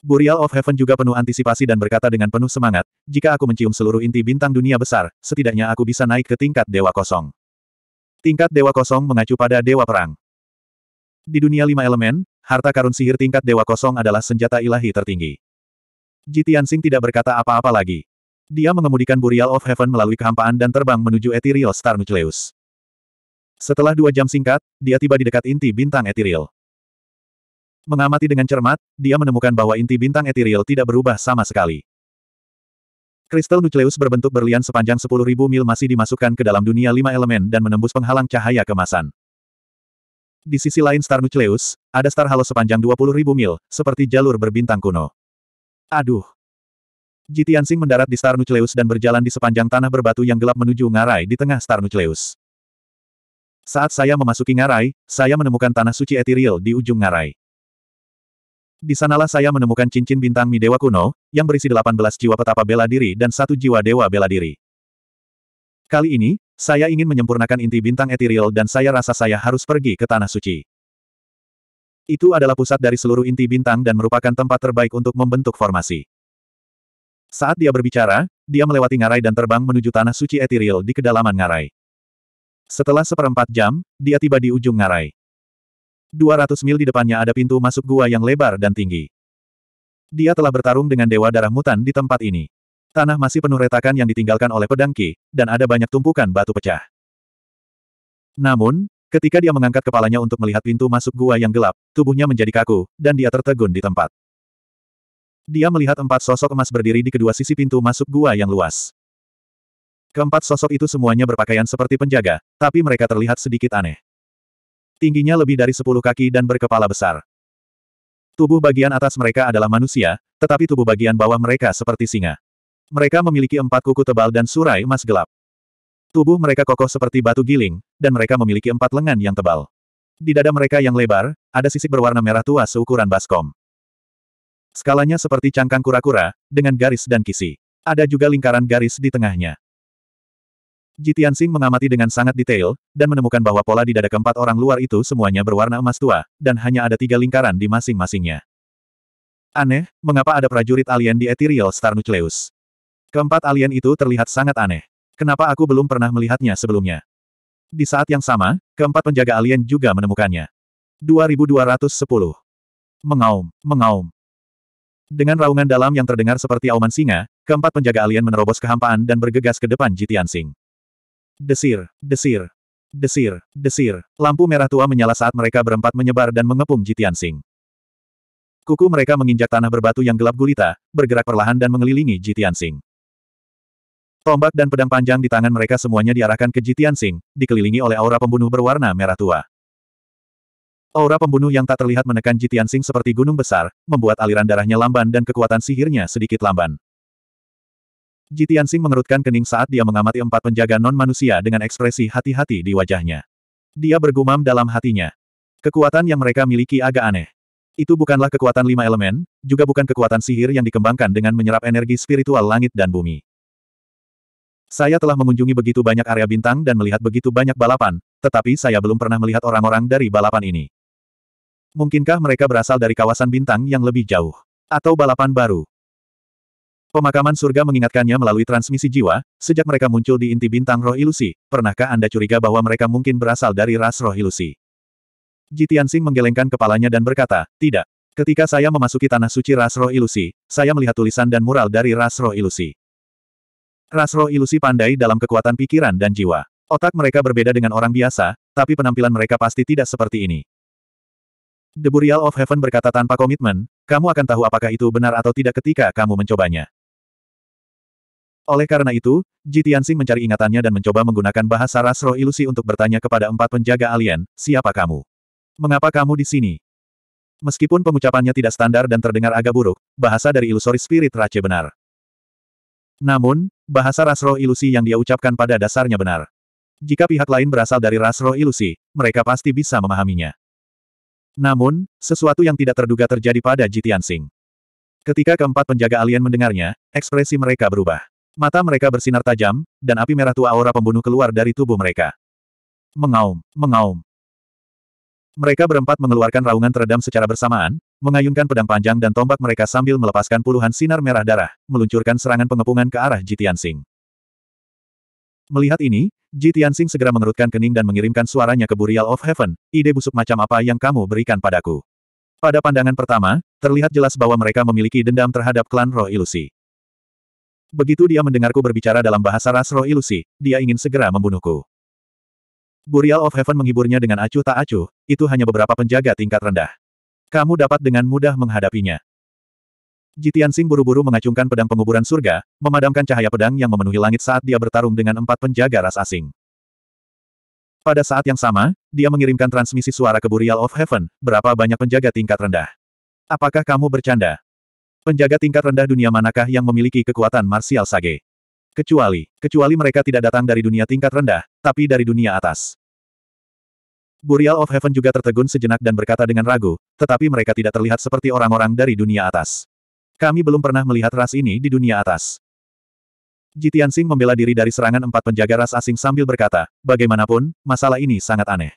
Burial of Heaven juga penuh antisipasi dan berkata dengan penuh semangat, jika aku mencium seluruh inti bintang dunia besar, setidaknya aku bisa naik ke tingkat Dewa Kosong. Tingkat Dewa Kosong mengacu pada Dewa Perang. Di dunia lima elemen, harta karun sihir tingkat Dewa Kosong adalah senjata ilahi tertinggi. Ji Tianxing tidak berkata apa-apa lagi. Dia mengemudikan Burial of Heaven melalui kehampaan dan terbang menuju Ethereal Star Nucleus. Setelah dua jam singkat, dia tiba di dekat inti bintang Ethereal. Mengamati dengan cermat, dia menemukan bahwa inti bintang Ethereal tidak berubah sama sekali. Kristal Nucleus berbentuk berlian sepanjang 10.000 mil masih dimasukkan ke dalam dunia lima elemen dan menembus penghalang cahaya kemasan. Di sisi lain Star Nucleus, ada star halo sepanjang 20.000 mil, seperti jalur berbintang kuno. Aduh. Jitiansing mendarat di Star Nucleus dan berjalan di sepanjang tanah berbatu yang gelap menuju ngarai di tengah Star Nucleus. Saat saya memasuki ngarai, saya menemukan tanah suci etiril di ujung ngarai. Di sanalah saya menemukan cincin bintang Mi Dewa Kuno, yang berisi 18 jiwa petapa bela diri dan satu jiwa dewa bela diri. Kali ini, saya ingin menyempurnakan inti bintang etiril dan saya rasa saya harus pergi ke tanah suci. Itu adalah pusat dari seluruh inti bintang dan merupakan tempat terbaik untuk membentuk formasi. Saat dia berbicara, dia melewati ngarai dan terbang menuju tanah suci etiril di kedalaman ngarai. Setelah seperempat jam, dia tiba di ujung ngarai. 200 mil di depannya ada pintu masuk gua yang lebar dan tinggi. Dia telah bertarung dengan dewa darah mutan di tempat ini. Tanah masih penuh retakan yang ditinggalkan oleh pedangki, dan ada banyak tumpukan batu pecah. Namun, Ketika dia mengangkat kepalanya untuk melihat pintu masuk gua yang gelap, tubuhnya menjadi kaku, dan dia tertegun di tempat. Dia melihat empat sosok emas berdiri di kedua sisi pintu masuk gua yang luas. Keempat sosok itu semuanya berpakaian seperti penjaga, tapi mereka terlihat sedikit aneh. Tingginya lebih dari sepuluh kaki dan berkepala besar. Tubuh bagian atas mereka adalah manusia, tetapi tubuh bagian bawah mereka seperti singa. Mereka memiliki empat kuku tebal dan surai emas gelap. Tubuh mereka kokoh seperti batu giling, dan mereka memiliki empat lengan yang tebal. Di dada mereka yang lebar, ada sisik berwarna merah tua seukuran baskom. Skalanya seperti cangkang kura-kura, dengan garis dan kisi. Ada juga lingkaran garis di tengahnya. Jitian Sing mengamati dengan sangat detail, dan menemukan bahwa pola di dada keempat orang luar itu semuanya berwarna emas tua, dan hanya ada tiga lingkaran di masing-masingnya. Aneh, mengapa ada prajurit alien di Ethereal Star Nucleus? Keempat alien itu terlihat sangat aneh. Kenapa aku belum pernah melihatnya sebelumnya? Di saat yang sama, keempat penjaga alien juga menemukannya. 2210. Mengaum, mengaum. Dengan raungan dalam yang terdengar seperti auman singa, keempat penjaga alien menerobos kehampaan dan bergegas ke depan Jitian Sing. Desir, desir, desir, desir. Lampu merah tua menyala saat mereka berempat menyebar dan mengepung Jitian Sing. Kuku mereka menginjak tanah berbatu yang gelap gulita, bergerak perlahan dan mengelilingi Jitian Sing. Tombak dan pedang panjang di tangan mereka semuanya diarahkan ke Jitian Sing, dikelilingi oleh aura pembunuh berwarna merah tua. Aura pembunuh yang tak terlihat menekan Jitian Sing seperti gunung besar, membuat aliran darahnya lamban dan kekuatan sihirnya sedikit lamban. Jitian Sing mengerutkan kening saat dia mengamati empat penjaga non-manusia dengan ekspresi hati-hati di wajahnya. Dia bergumam dalam hatinya. Kekuatan yang mereka miliki agak aneh. Itu bukanlah kekuatan lima elemen, juga bukan kekuatan sihir yang dikembangkan dengan menyerap energi spiritual langit dan bumi. Saya telah mengunjungi begitu banyak area bintang dan melihat begitu banyak balapan, tetapi saya belum pernah melihat orang-orang dari balapan ini. Mungkinkah mereka berasal dari kawasan bintang yang lebih jauh? Atau balapan baru? Pemakaman surga mengingatkannya melalui transmisi jiwa, sejak mereka muncul di inti bintang roh ilusi, pernahkah Anda curiga bahwa mereka mungkin berasal dari ras roh ilusi? Singh menggelengkan kepalanya dan berkata, tidak, Ketika saya memasuki tanah suci ras roh ilusi, saya melihat tulisan dan mural dari ras roh ilusi. Ras roh ilusi pandai dalam kekuatan pikiran dan jiwa. Otak mereka berbeda dengan orang biasa, tapi penampilan mereka pasti tidak seperti ini. The Burial of Heaven berkata tanpa komitmen, kamu akan tahu apakah itu benar atau tidak ketika kamu mencobanya. Oleh karena itu, Jitiansing mencari ingatannya dan mencoba menggunakan bahasa ras roh ilusi untuk bertanya kepada empat penjaga alien, siapa kamu? Mengapa kamu di sini? Meskipun pengucapannya tidak standar dan terdengar agak buruk, bahasa dari ilusori spirit race benar. Namun, bahasa ras roh ilusi yang dia ucapkan pada dasarnya benar. Jika pihak lain berasal dari ras roh ilusi, mereka pasti bisa memahaminya. Namun, sesuatu yang tidak terduga terjadi pada Jitian Sing. Ketika keempat penjaga alien mendengarnya, ekspresi mereka berubah. Mata mereka bersinar tajam, dan api merah tua aura pembunuh keluar dari tubuh mereka. Mengaum, mengaum. Mereka berempat mengeluarkan raungan teredam secara bersamaan, Mengayunkan pedang panjang dan tombak mereka sambil melepaskan puluhan sinar merah darah, meluncurkan serangan pengepungan ke arah Jitian Sing. Melihat ini, Jitian Sing segera mengerutkan kening dan mengirimkan suaranya ke Burial of Heaven, ide busuk macam apa yang kamu berikan padaku. Pada pandangan pertama, terlihat jelas bahwa mereka memiliki dendam terhadap klan roh ilusi. Begitu dia mendengarku berbicara dalam bahasa ras roh ilusi, dia ingin segera membunuhku. Burial of Heaven menghiburnya dengan acuh tak acuh, itu hanya beberapa penjaga tingkat rendah. Kamu dapat dengan mudah menghadapinya. Jitian Sing buru-buru mengacungkan pedang penguburan surga, memadamkan cahaya pedang yang memenuhi langit saat dia bertarung dengan empat penjaga ras asing. Pada saat yang sama, dia mengirimkan transmisi suara ke Burial of Heaven, berapa banyak penjaga tingkat rendah. Apakah kamu bercanda? Penjaga tingkat rendah dunia manakah yang memiliki kekuatan martial sage? Kecuali, kecuali mereka tidak datang dari dunia tingkat rendah, tapi dari dunia atas. Burial of Heaven juga tertegun sejenak dan berkata dengan ragu, tetapi mereka tidak terlihat seperti orang-orang dari dunia atas. Kami belum pernah melihat ras ini di dunia atas. Jitian Singh membela diri dari serangan empat penjaga ras asing sambil berkata, bagaimanapun, masalah ini sangat aneh.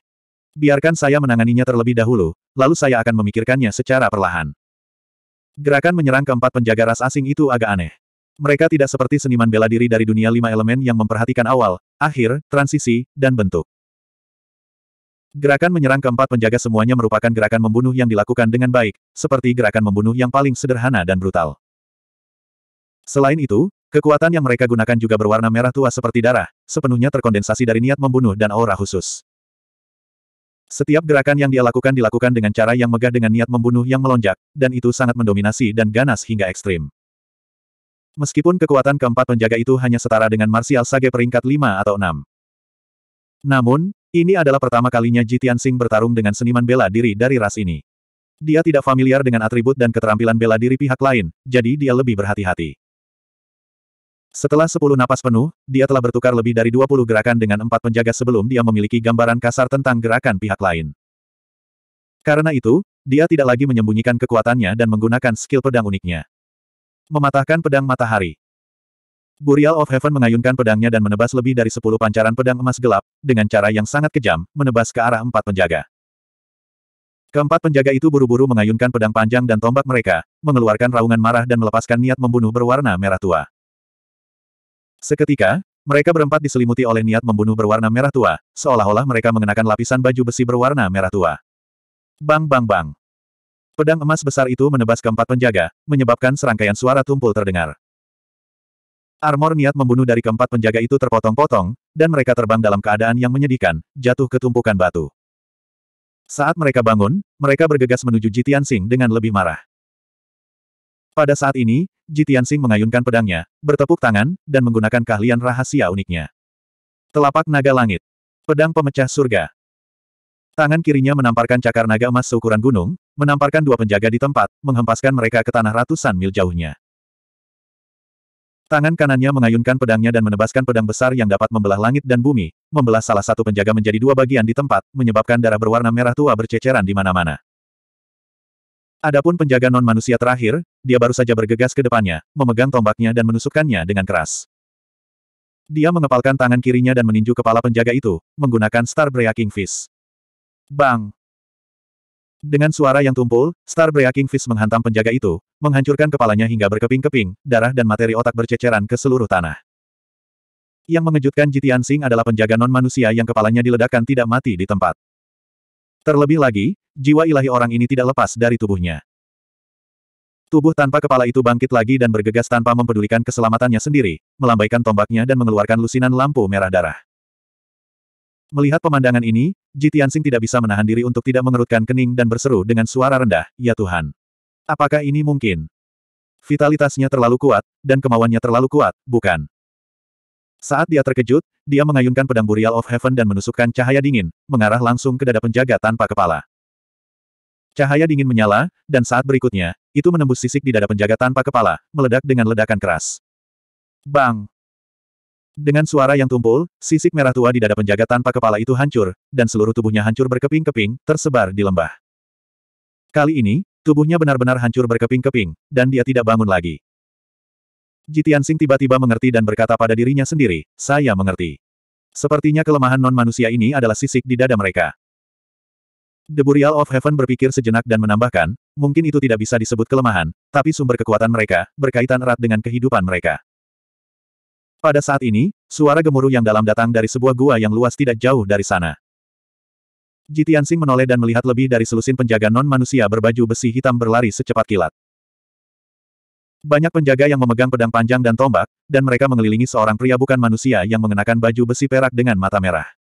Biarkan saya menanganinya terlebih dahulu, lalu saya akan memikirkannya secara perlahan. Gerakan menyerang keempat penjaga ras asing itu agak aneh. Mereka tidak seperti seniman bela diri dari dunia lima elemen yang memperhatikan awal, akhir, transisi, dan bentuk. Gerakan menyerang keempat penjaga semuanya merupakan gerakan membunuh yang dilakukan dengan baik, seperti gerakan membunuh yang paling sederhana dan brutal. Selain itu, kekuatan yang mereka gunakan juga berwarna merah tua seperti darah, sepenuhnya terkondensasi dari niat membunuh dan aura khusus. Setiap gerakan yang dia lakukan dilakukan dengan cara yang megah dengan niat membunuh yang melonjak, dan itu sangat mendominasi dan ganas hingga ekstrim. Meskipun kekuatan keempat penjaga itu hanya setara dengan Martial Sage peringkat 5 atau 6. Namun, ini adalah pertama kalinya Jitian Tianxing bertarung dengan seniman bela diri dari ras ini. Dia tidak familiar dengan atribut dan keterampilan bela diri pihak lain, jadi dia lebih berhati-hati. Setelah sepuluh napas penuh, dia telah bertukar lebih dari dua puluh gerakan dengan empat penjaga sebelum dia memiliki gambaran kasar tentang gerakan pihak lain. Karena itu, dia tidak lagi menyembunyikan kekuatannya dan menggunakan skill pedang uniknya. Mematahkan pedang matahari. Burial of Heaven mengayunkan pedangnya dan menebas lebih dari sepuluh pancaran pedang emas gelap, dengan cara yang sangat kejam, menebas ke arah empat penjaga. Keempat penjaga itu buru-buru mengayunkan pedang panjang dan tombak mereka, mengeluarkan raungan marah dan melepaskan niat membunuh berwarna merah tua. Seketika, mereka berempat diselimuti oleh niat membunuh berwarna merah tua, seolah-olah mereka mengenakan lapisan baju besi berwarna merah tua. Bang bang bang. Pedang emas besar itu menebas keempat penjaga, menyebabkan serangkaian suara tumpul terdengar. Armor niat membunuh dari keempat penjaga itu terpotong-potong, dan mereka terbang dalam keadaan yang menyedihkan, jatuh ke tumpukan batu. Saat mereka bangun, mereka bergegas menuju Jitian Sing dengan lebih marah. Pada saat ini, Jitian Sing mengayunkan pedangnya, bertepuk tangan, dan menggunakan keahlian rahasia uniknya. Telapak naga langit. Pedang pemecah surga. Tangan kirinya menamparkan cakar naga emas seukuran gunung, menamparkan dua penjaga di tempat, menghempaskan mereka ke tanah ratusan mil jauhnya. Tangan kanannya mengayunkan pedangnya dan menebaskan pedang besar yang dapat membelah langit dan bumi, membelah salah satu penjaga menjadi dua bagian di tempat, menyebabkan darah berwarna merah tua berceceran di mana-mana. Adapun penjaga non-manusia terakhir, dia baru saja bergegas ke depannya, memegang tombaknya dan menusukkannya dengan keras. Dia mengepalkan tangan kirinya dan meninju kepala penjaga itu, menggunakan Star Breaking Fist. Bang! Dengan suara yang tumpul, Star Breaking Fist menghantam penjaga itu, menghancurkan kepalanya hingga berkeping-keping, darah dan materi otak berceceran ke seluruh tanah. Yang mengejutkan Jitian Sing adalah penjaga non-manusia yang kepalanya diledakkan tidak mati di tempat. Terlebih lagi, jiwa ilahi orang ini tidak lepas dari tubuhnya. Tubuh tanpa kepala itu bangkit lagi dan bergegas tanpa mempedulikan keselamatannya sendiri, melambaikan tombaknya dan mengeluarkan lusinan lampu merah darah. Melihat pemandangan ini, Ji Tianxing tidak bisa menahan diri untuk tidak mengerutkan kening dan berseru dengan suara rendah, Ya Tuhan. Apakah ini mungkin? Vitalitasnya terlalu kuat, dan kemauannya terlalu kuat, bukan? Saat dia terkejut, dia mengayunkan pedang Burial of Heaven dan menusukkan cahaya dingin, mengarah langsung ke dada penjaga tanpa kepala. Cahaya dingin menyala, dan saat berikutnya, itu menembus sisik di dada penjaga tanpa kepala, meledak dengan ledakan keras. Bang! Dengan suara yang tumpul, sisik merah tua di dada penjaga tanpa kepala itu hancur, dan seluruh tubuhnya hancur berkeping-keping, tersebar di lembah. Kali ini, tubuhnya benar-benar hancur berkeping-keping, dan dia tidak bangun lagi. Jitian Sing tiba-tiba mengerti dan berkata pada dirinya sendiri, saya mengerti. Sepertinya kelemahan non-manusia ini adalah sisik di dada mereka. The Burial of Heaven berpikir sejenak dan menambahkan, mungkin itu tidak bisa disebut kelemahan, tapi sumber kekuatan mereka, berkaitan erat dengan kehidupan mereka. Pada saat ini, suara gemuruh yang dalam datang dari sebuah gua yang luas tidak jauh dari sana. Jitiansing menoleh dan melihat lebih dari selusin penjaga non-manusia berbaju besi hitam berlari secepat kilat. Banyak penjaga yang memegang pedang panjang dan tombak, dan mereka mengelilingi seorang pria bukan manusia yang mengenakan baju besi perak dengan mata merah.